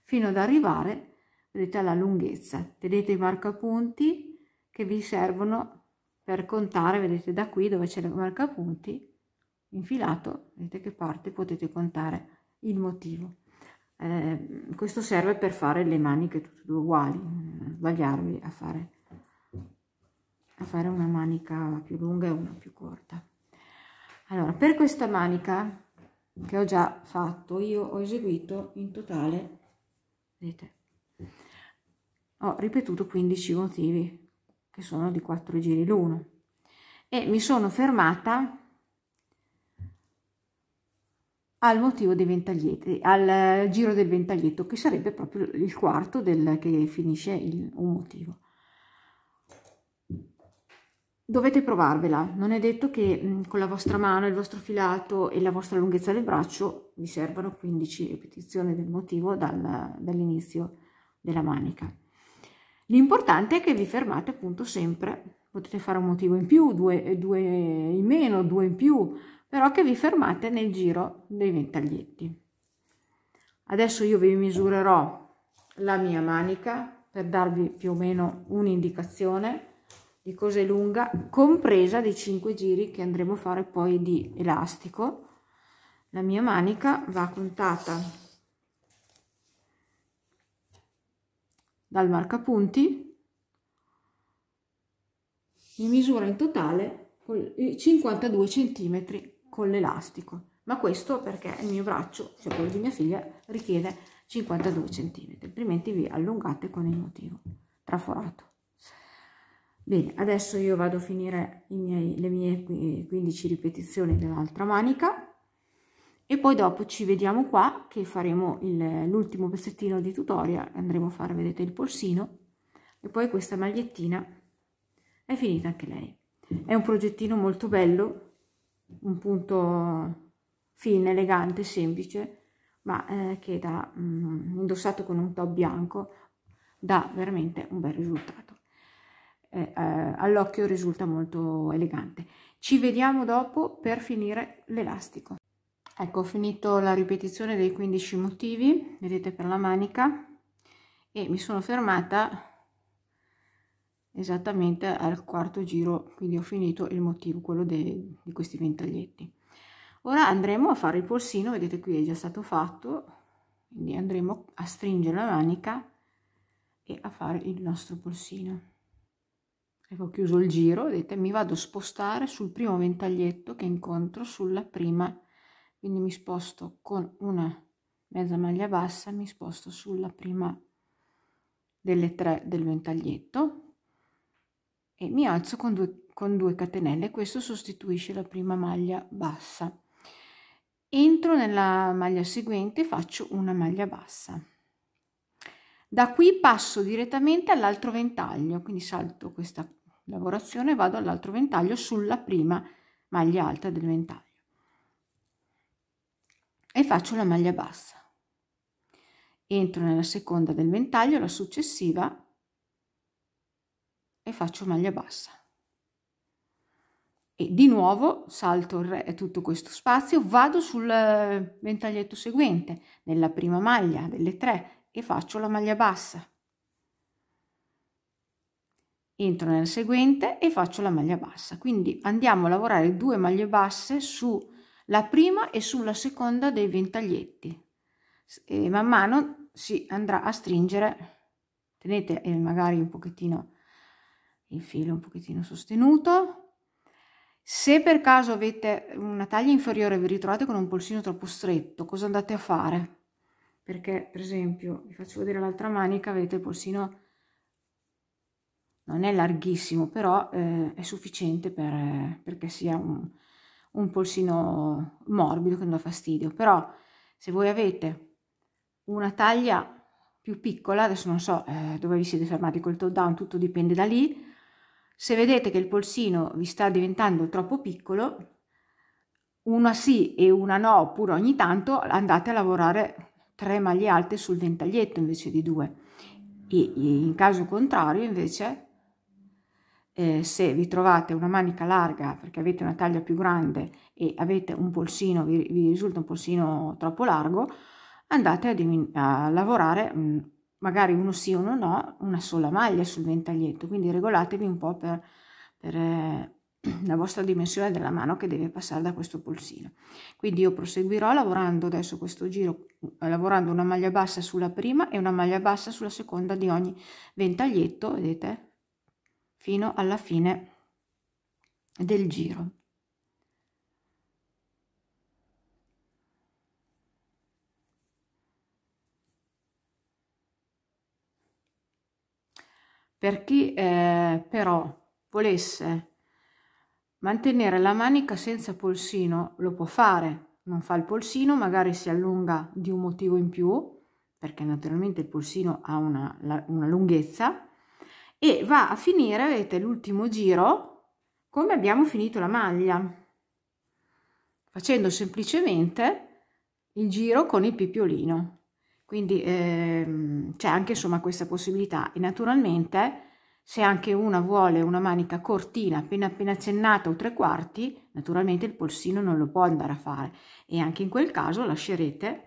fino ad arrivare vedete alla lunghezza vedete i marcapunti che vi servono per contare vedete da qui dove c'è il marcapunti infilato vedete che parte potete contare il motivo eh, questo serve per fare le maniche tutte due uguali sbagliarvi a fare a fare una manica più lunga e una più corta allora per questa manica che ho già fatto io ho eseguito in totale vedete ho ripetuto 15 motivi che sono di 4 giri l'uno e mi sono fermata al motivo dei ventaglietti al giro del ventaglietto che sarebbe proprio il quarto del che finisce il, un motivo dovete provarvela, non è detto che con la vostra mano, il vostro filato e la vostra lunghezza del braccio vi servano 15 ripetizioni del motivo dal, dall'inizio della manica. L'importante è che vi fermate appunto sempre, potete fare un motivo in più, due, due in meno, due in più, però che vi fermate nel giro dei ventaglietti. Adesso io vi misurerò la mia manica per darvi più o meno un'indicazione di lunga compresa dei 5 giri che andremo a fare poi di elastico. La mia manica va contata dal marcapunti, mi misura in totale 52 centimetri con l'elastico, ma questo perché il mio braccio, cioè quello di mia figlia, richiede 52 centimetri altrimenti vi allungate con il motivo traforato. Bene, adesso io vado a finire miei, le mie 15 ripetizioni dell'altra manica e poi dopo ci vediamo qua che faremo l'ultimo pezzettino di tutorial, andremo a fare, vedete, il polsino e poi questa magliettina è finita anche lei. È un progettino molto bello, un punto fine, elegante, semplice, ma eh, che da, mh, mm, indossato con un top bianco dà veramente un bel risultato. Eh, eh, all'occhio risulta molto elegante. Ci vediamo dopo per finire l'elastico. Ecco, ho finito la ripetizione dei 15 motivi, vedete per la manica, e mi sono fermata esattamente al quarto giro, quindi ho finito il motivo, quello dei, di questi ventaglietti. Ora andremo a fare il polsino, vedete qui è già stato fatto, quindi andremo a stringere la manica e a fare il nostro polsino. Ecco, ho chiuso il giro, vedete, mi vado a spostare sul primo ventaglietto che incontro sulla prima, quindi mi sposto con una mezza maglia bassa, mi sposto sulla prima delle tre del ventaglietto e mi alzo con due, con due catenelle, questo sostituisce la prima maglia bassa. Entro nella maglia seguente faccio una maglia bassa. Da qui passo direttamente all'altro ventaglio, quindi salto questa lavorazione vado all'altro ventaglio sulla prima maglia alta del ventaglio e faccio la maglia bassa entro nella seconda del ventaglio la successiva e faccio maglia bassa e di nuovo salto tutto questo spazio vado sul eh, ventaglietto seguente nella prima maglia delle tre e faccio la maglia bassa entro nella seguente e faccio la maglia bassa quindi andiamo a lavorare due maglie basse sulla prima e sulla seconda dei ventaglietti e man mano si andrà a stringere tenete eh, magari un pochettino il filo un pochettino sostenuto se per caso avete una taglia inferiore e vi ritrovate con un polsino troppo stretto, cosa andate a fare? Perché, per esempio, vi faccio vedere l'altra manica, avete il polsino non è larghissimo però eh, è sufficiente per, eh, perché sia un, un polsino morbido che non dà fastidio però se voi avete una taglia più piccola adesso non so eh, dove vi siete fermati col top down tutto dipende da lì se vedete che il polsino vi sta diventando troppo piccolo una sì e una no oppure ogni tanto andate a lavorare tre maglie alte sul ventaglietto invece di due e in caso contrario invece eh, se vi trovate una manica larga perché avete una taglia più grande e avete un polsino, vi, vi risulta un polsino troppo largo, andate a, a lavorare mh, mm, magari uno sì, uno no, una sola maglia sul ventaglietto, quindi regolatevi un po' per, per eh, la vostra dimensione della mano che deve passare da questo polsino. Quindi io proseguirò lavorando adesso questo giro, eh, lavorando una maglia bassa sulla prima e una maglia bassa sulla seconda di ogni ventaglietto, vedete? fino alla fine del giro per chi eh, però volesse mantenere la manica senza polsino lo può fare non fa il polsino magari si allunga di un motivo in più perché naturalmente il polsino ha una, una lunghezza e va a finire, vedete, l'ultimo giro come abbiamo finito la maglia, facendo semplicemente il giro con il pippiolino. Quindi ehm, c'è anche insomma questa possibilità e naturalmente se anche una vuole una manica cortina, appena appena accennata o tre quarti, naturalmente il polsino non lo può andare a fare e anche in quel caso lascerete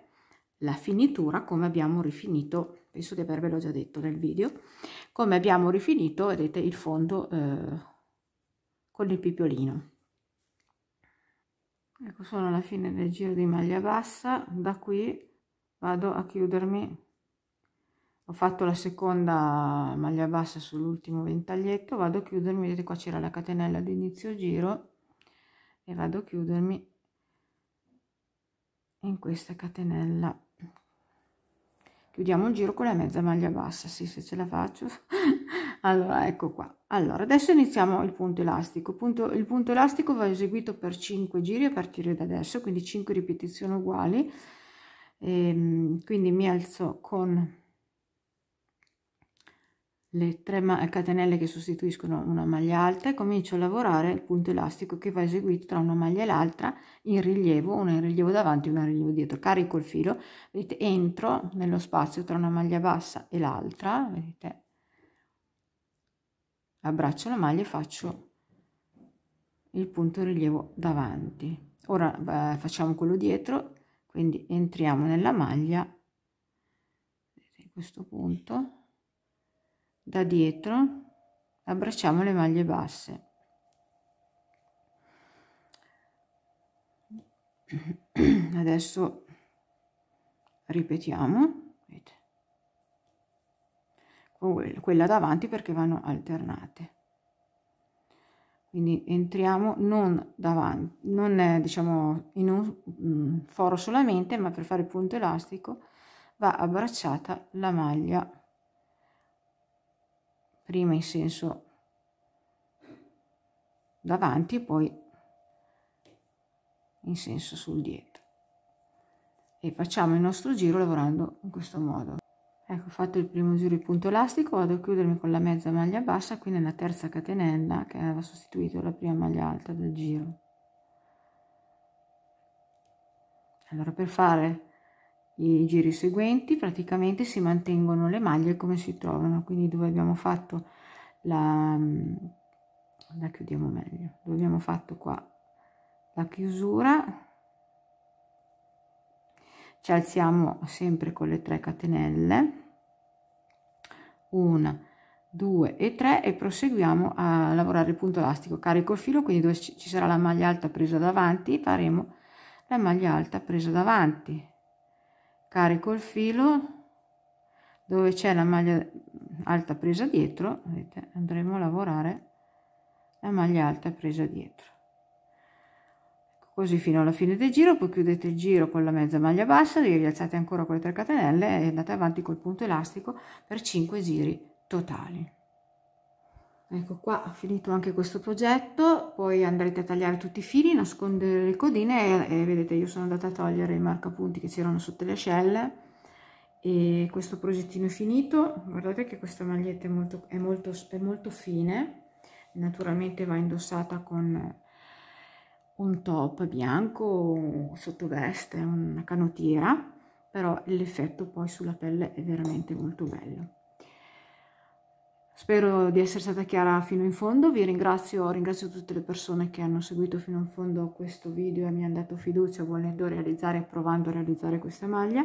la finitura come abbiamo rifinito penso di avervelo già detto nel video, come abbiamo rifinito, vedete, il fondo eh, con il pipiolino. Ecco, sono alla fine del giro di maglia bassa, da qui vado a chiudermi, ho fatto la seconda maglia bassa sull'ultimo ventaglietto, vado a chiudermi, vedete qua c'era la catenella di inizio giro, e vado a chiudermi in questa catenella chiudiamo il giro con la mezza maglia bassa sì se ce la faccio allora ecco qua allora adesso iniziamo il punto elastico punto, il punto elastico va eseguito per 5 giri a partire da adesso quindi 5 ripetizioni uguali e, ehm, quindi mi alzo con le tre catenelle che sostituiscono una maglia alta e comincio a lavorare il punto elastico che va eseguito tra una maglia e l'altra in rilievo, una in rilievo davanti e una in rilievo dietro. Carico il filo, vedete, entro nello spazio tra una maglia bassa e l'altra, vedete, abbraccio la maglia e faccio il punto rilievo davanti. Ora eh, facciamo quello dietro, quindi entriamo nella maglia, vedete, in questo punto da dietro abbracciamo le maglie basse adesso ripetiamo quella davanti perché vanno alternate quindi entriamo non davanti non è, diciamo in un mm, foro solamente ma per fare punto elastico va abbracciata la maglia prima in senso davanti e poi in senso sul dietro e facciamo il nostro giro lavorando in questo modo ecco fatto il primo giro di punto elastico vado a chiudermi con la mezza maglia bassa quindi la terza catenella che aveva sostituito la prima maglia alta del giro allora per fare i giri seguenti praticamente si mantengono le maglie come si trovano quindi dove abbiamo fatto la, mm, la chiudiamo meglio dove abbiamo fatto qua la chiusura ci alziamo sempre con le 3 catenelle 1 2 e 3 e proseguiamo a lavorare il punto elastico carico il filo quindi dove ci sarà la maglia alta presa davanti faremo la maglia alta presa davanti carico il filo dove c'è la maglia alta presa dietro vedete, andremo a lavorare la maglia alta presa dietro ecco, così fino alla fine del giro poi chiudete il giro con la mezza maglia bassa rialzate ancora con le 3 catenelle e andate avanti col punto elastico per 5 giri totali ecco qua ho finito anche questo progetto poi andrete a tagliare tutti i fili nascondere le codine e, e vedete io sono andata a togliere i marcapunti che c'erano sotto le ascelle e questo progettino è finito guardate che questa maglietta è molto, è molto, è molto fine naturalmente va indossata con un top bianco sottoveste una canottiera però l'effetto poi sulla pelle è veramente molto bello Spero di essere stata chiara fino in fondo, vi ringrazio, ringrazio tutte le persone che hanno seguito fino in fondo questo video e mi hanno dato fiducia volendo realizzare e provando a realizzare questa maglia.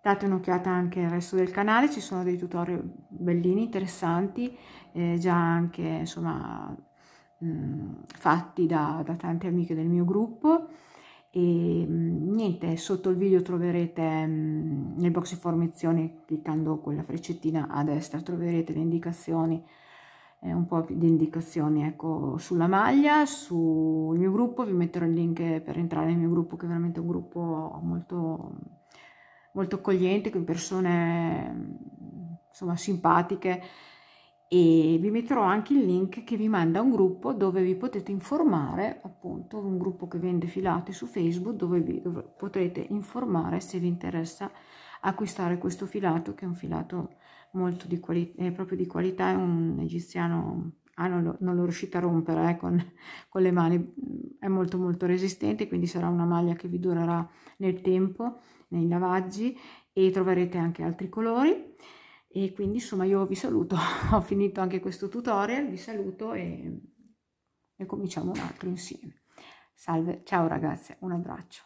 Date un'occhiata anche al resto del canale, ci sono dei tutorial bellini, interessanti, eh, già anche insomma mh, mm, fatti da, da tante amiche del mio gruppo e mm, niente sotto il video troverete mm, nel box informazioni cliccando quella freccettina a destra troverete le indicazioni eh, un po' più di indicazioni ecco sulla maglia sul mio gruppo vi metterò il link per entrare nel mio gruppo che è veramente un gruppo molto molto accogliente con persone mm, insomma simpatiche e vi metterò anche il link che vi manda un gruppo dove vi potete informare appunto un gruppo che vende filate su facebook dove vi dove potrete informare se vi interessa acquistare questo filato che è un filato molto di qualità eh, proprio di qualità è un egiziano ah, non, lo, non l'ho riuscita a rompere eh, con, con le mani mm, è molto molto resistente quindi sarà una maglia che vi durerà nel tempo nei lavaggi e troverete anche altri colori e quindi insomma io vi saluto, ho finito anche questo tutorial, vi saluto e, e cominciamo un altro insieme. Salve, ciao ragazze, un abbraccio.